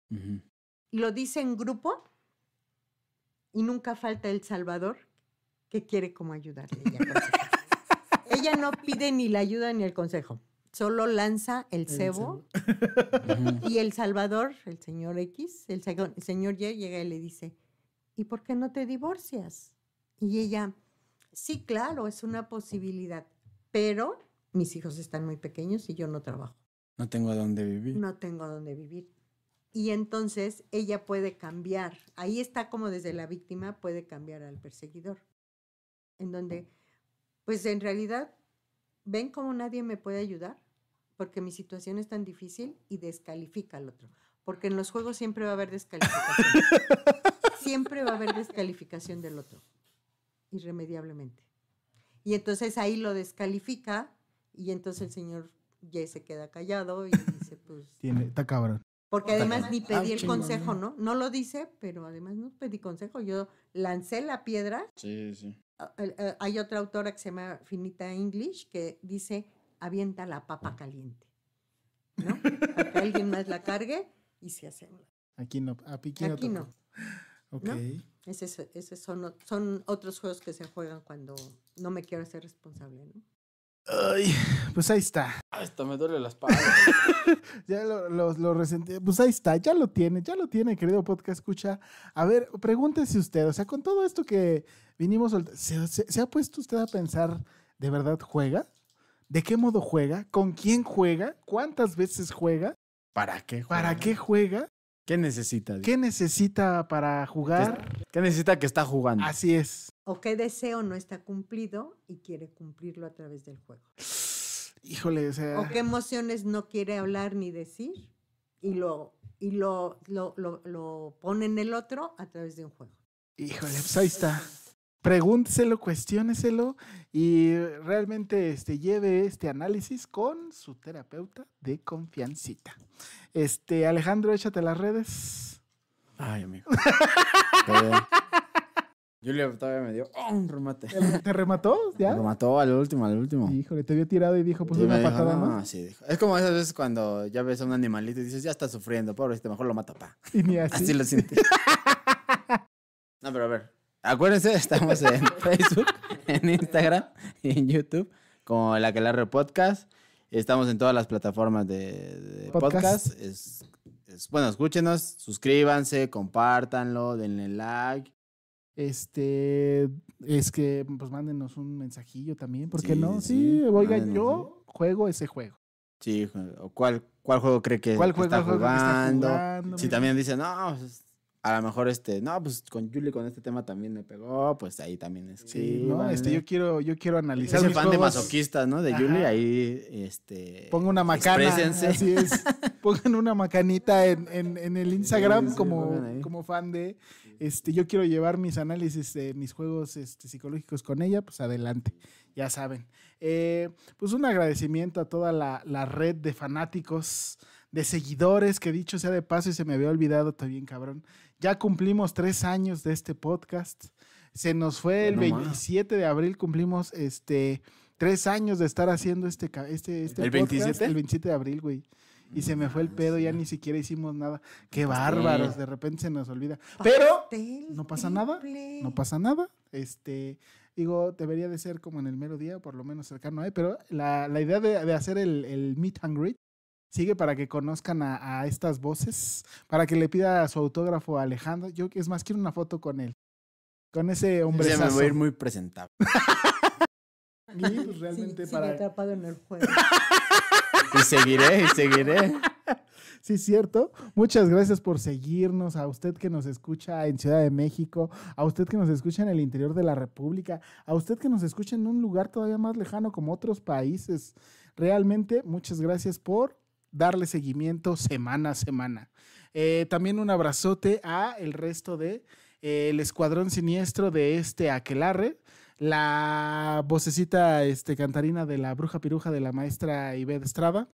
y Lo dice en grupo y nunca falta el Salvador que quiere como ayudarle. ella no pide ni la ayuda ni el consejo, solo lanza el cebo. y el Salvador, el señor X, el señor Y llega y le dice, ¿y por qué no te divorcias? Y ella, sí, claro, es una posibilidad, pero mis hijos están muy pequeños y yo no trabajo. No tengo a dónde vivir. No tengo a dónde vivir. Y entonces ella puede cambiar. Ahí está como desde la víctima puede cambiar al perseguidor en donde, pues en realidad, ven cómo nadie me puede ayudar porque mi situación es tan difícil y descalifica al otro. Porque en los juegos siempre va a haber descalificación. siempre va a haber descalificación del otro, irremediablemente. Y entonces ahí lo descalifica y entonces el señor ya se queda callado y dice, pues... Tiene, está cabrón. Porque además ni pedí el consejo, ¿no? No lo dice, pero además no pedí consejo. Yo lancé la piedra. Sí, sí. Eh, hay otra autora que se llama Finita English que dice, avienta la papa caliente, ¿no? que alguien más la cargue y se hace. Aquí no, aquí, no. Ok. Esos, son, son otros juegos que se juegan cuando no me quiero hacer responsable, ¿no? pues ahí está esto me duele la espalda. ya lo, resentí. Pues ahí está, ya lo tiene, ya lo tiene, querido podcast escucha. A ver, pregúntese usted, o sea, con todo esto que vinimos, ¿se, ha puesto usted a pensar, ¿de verdad juega? ¿De qué modo juega? ¿Con quién juega? ¿Cuántas veces juega? ¿Para qué juega? ¿Para qué juega? ¿Qué necesita? ¿Qué necesita para jugar? ¿Qué, ¿Qué, necesita que está jugando? Así es. ¿O qué deseo no está cumplido y quiere cumplirlo a través del juego? Híjole, o sea. O qué emociones no quiere hablar ni decir y lo, y lo, lo, pone en el otro a través de un juego. Híjole, pues ahí está. Pregúnteselo, cuestióneselo y realmente este, lleve este análisis con su terapeuta de confiancita. Este, Alejandro, échate las redes. Ay, amigo. Julio todavía me dio ¡Oh, un remate. ¿Te remató? ¿Ya? Lo remató al último, al último. Híjole, te vio tirado y dijo, pues una patada no, más. Sí, dijo. Es como esas veces cuando ya ves a un animalito y dices, ya está sufriendo, pobrecito, mejor lo mato, pa. Y así. lo sientes. no, pero a ver, acuérdense, estamos en Facebook, en Instagram y en YouTube, como La la Podcast. Estamos en todas las plataformas de, podcast. Es, bueno, escúchenos, suscríbanse, compártanlo, denle like este, es que pues mándenos un mensajillo también, porque no? Sí, oiga, yo ¿eh? juego ese juego. Sí, o cuál, cuál juego cree que, está, jugando? Si también dice no, pues, a lo mejor este, no, pues con Julie con este tema también me pegó, pues ahí también es. Sí, no, este, ¿eh? yo quiero, yo quiero analizar. Ese fan de masoquistas, ¿no? De Julie, ahí, este. una macana. Así Pongan una macanita en, en, en el Instagram como, como fan de este, yo quiero llevar mis análisis, de mis juegos este, psicológicos con ella, pues adelante, ya saben. Eh, pues un agradecimiento a toda la, red de fanáticos, de seguidores, que dicho sea de paso y se me había olvidado también, cabrón. Ya cumplimos tres años de este podcast. Se nos fue el 27 de abril, cumplimos este tres años de estar haciendo este, este, este, ¿El podcast. 27? El 27 de abril, güey y se me fue el pedo, ya ni siquiera hicimos nada. Qué pues bárbaros, de repente se nos olvida. Pero no pasa nada, no pasa nada. Este, digo, debería de ser como en el mero día, por lo menos cercano a pero la, idea de, hacer el, el meet and greet sigue para que conozcan a, estas voces, para que le pida su autógrafo a Alejandro. Yo, es más, quiero una foto con él, con ese hombre. Ya me voy a ir muy presentable. Pues, atrapado el juego. seguiré, y seguiré. Sí, cierto. Muchas gracias por seguirnos, a usted que nos escucha en Ciudad de México, a usted que nos escucha en el interior de la República, a usted que nos escucha en un lugar todavía más lejano como otros países. Realmente, muchas gracias por darle seguimiento semana a semana. Eh, también un abrazote a el resto de eh, escuadrón siniestro de este aquelarre la vocecita este, cantarina de la bruja piruja de la maestra Ivette Estrada,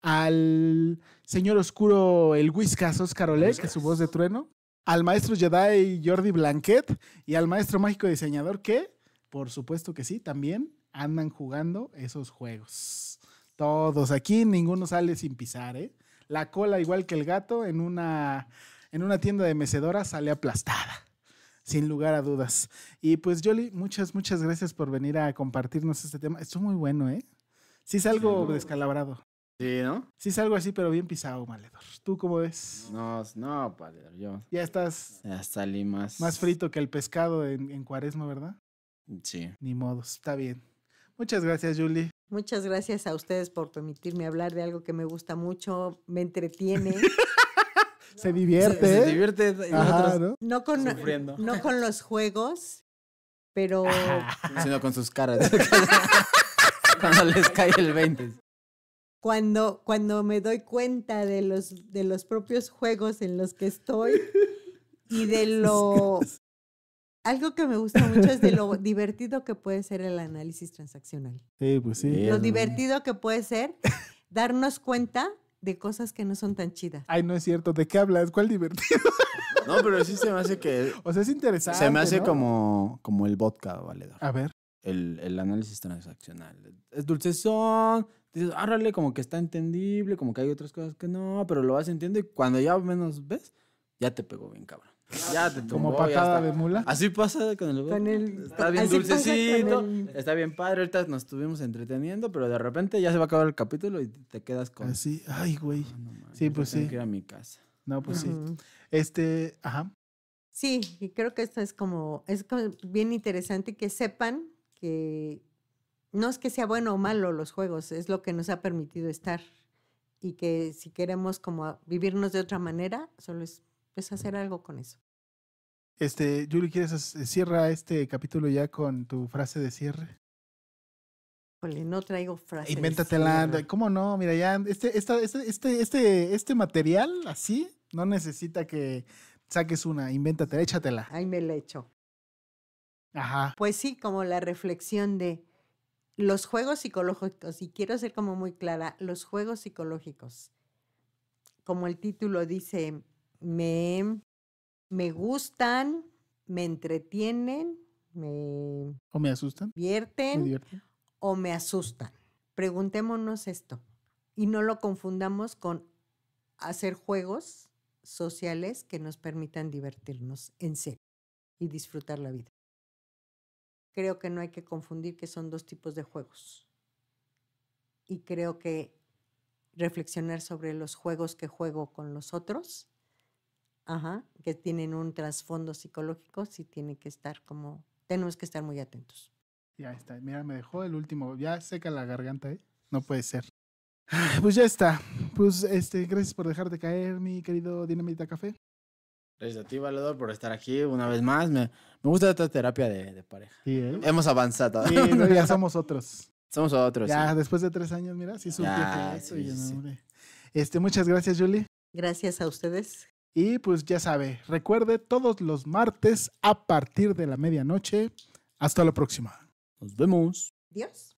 al señor oscuro el Whiskas Oscar Oleg, que es su voz de trueno, al maestro Jedi Jordi Blanquet y al maestro mágico diseñador que, por supuesto que sí, también andan jugando esos juegos. Todos aquí, ninguno sale sin pisar, ¿eh? La cola, igual que el gato, en una, en una tienda de mecedora sale aplastada sin lugar a dudas. Y pues, Jolly, muchas, muchas gracias por venir a compartirnos este tema. Esto es muy bueno, ¿eh? Sí es algo descalabrado. Sí, ¿no? Sí es algo así, pero bien pisado, Maledor. ¿Tú cómo ves? No, no, Maledor, yo... Ya estás... Ya salí más... Más frito que el pescado en, en cuaresma, ¿verdad? Sí. Ni modos, está bien. Muchas gracias, Julie. Muchas gracias a ustedes por permitirme hablar de algo que me gusta mucho, me entretiene. se divierte. Se, divierte ¿no? con, los juegos, pero... Sino con sus caras. Cuando les cae el 20. Cuando, cuando me doy cuenta de los, de los propios juegos en los que estoy y de lo... Algo que me gusta mucho es de lo divertido que puede ser el análisis transaccional. Sí, pues sí. Lo divertido que puede ser darnos cuenta de cosas que no son tan chidas. Ay, no es cierto. ¿De qué hablas? ¿Cuál divertido? No, pero sí se me hace que. O sea, es interesante. Se me hace como, como el vodka, valedor. A ver. El, el análisis transaccional. Es dulcezón. Dices, árale, ah, como que está entendible, como que hay otras cosas que no, pero lo vas entendiendo y cuando ya menos ves, ya te pegó bien, cabrón. Ya te Como patada de mula. Así pasa con el, Está bien dulcecito, está bien padre. Ahorita nos estuvimos entreteniendo, pero de repente ya se va a acabar el capítulo y te quedas con. Así, ay, güey. Ah, sí, pues sí. mi casa. No, pues sí. Este, ajá. Sí, y creo que esto es como, es bien interesante que sepan que no es que sea bueno o malo los juegos, es lo que nos ha permitido estar y que si queremos como vivirnos de otra manera, solo es pues hacer algo con eso. Este, Julie, ¿quieres eh, cierra este capítulo ya con tu frase de cierre? no traigo frase. Invéntatela. ¿Cómo no? Mira, ya este, este, este, este, material así no necesita que saques una. Invéntatela, échatela. Ahí me la echo. Ajá. Pues sí, como la reflexión de los juegos psicológicos, y quiero ser como muy clara, los juegos psicológicos, como el título dice, me, me gustan, me entretienen, me... O me asustan. Vierten, divierten. O me asustan. Preguntémonos esto y no lo confundamos con hacer juegos sociales que nos permitan divertirnos en serio y disfrutar la vida. Creo que no hay que confundir que son dos tipos de juegos. Y creo que reflexionar sobre los juegos que juego con los otros que tienen un trasfondo psicológico, sí tiene que estar como, tenemos que estar muy atentos. Ya está, mira, me dejó el último, ya seca la garganta, ¿eh? No puede ser. Pues ya está. Pues este, gracias por dejarte caer, mi querido Dinamita Café. Gracias a ti, Valedor, por estar aquí una vez más. Me, me gusta esta terapia de, de pareja. ¿eh? Hemos avanzado. ya somos otros. Somos otros. Ya, después de tres años, mira, sí eso. ¿eh? Este, muchas gracias, Julie. Gracias a ustedes. Y pues ya sabe, recuerde todos los martes a partir de la medianoche. Hasta la próxima. Nos vemos. Dios.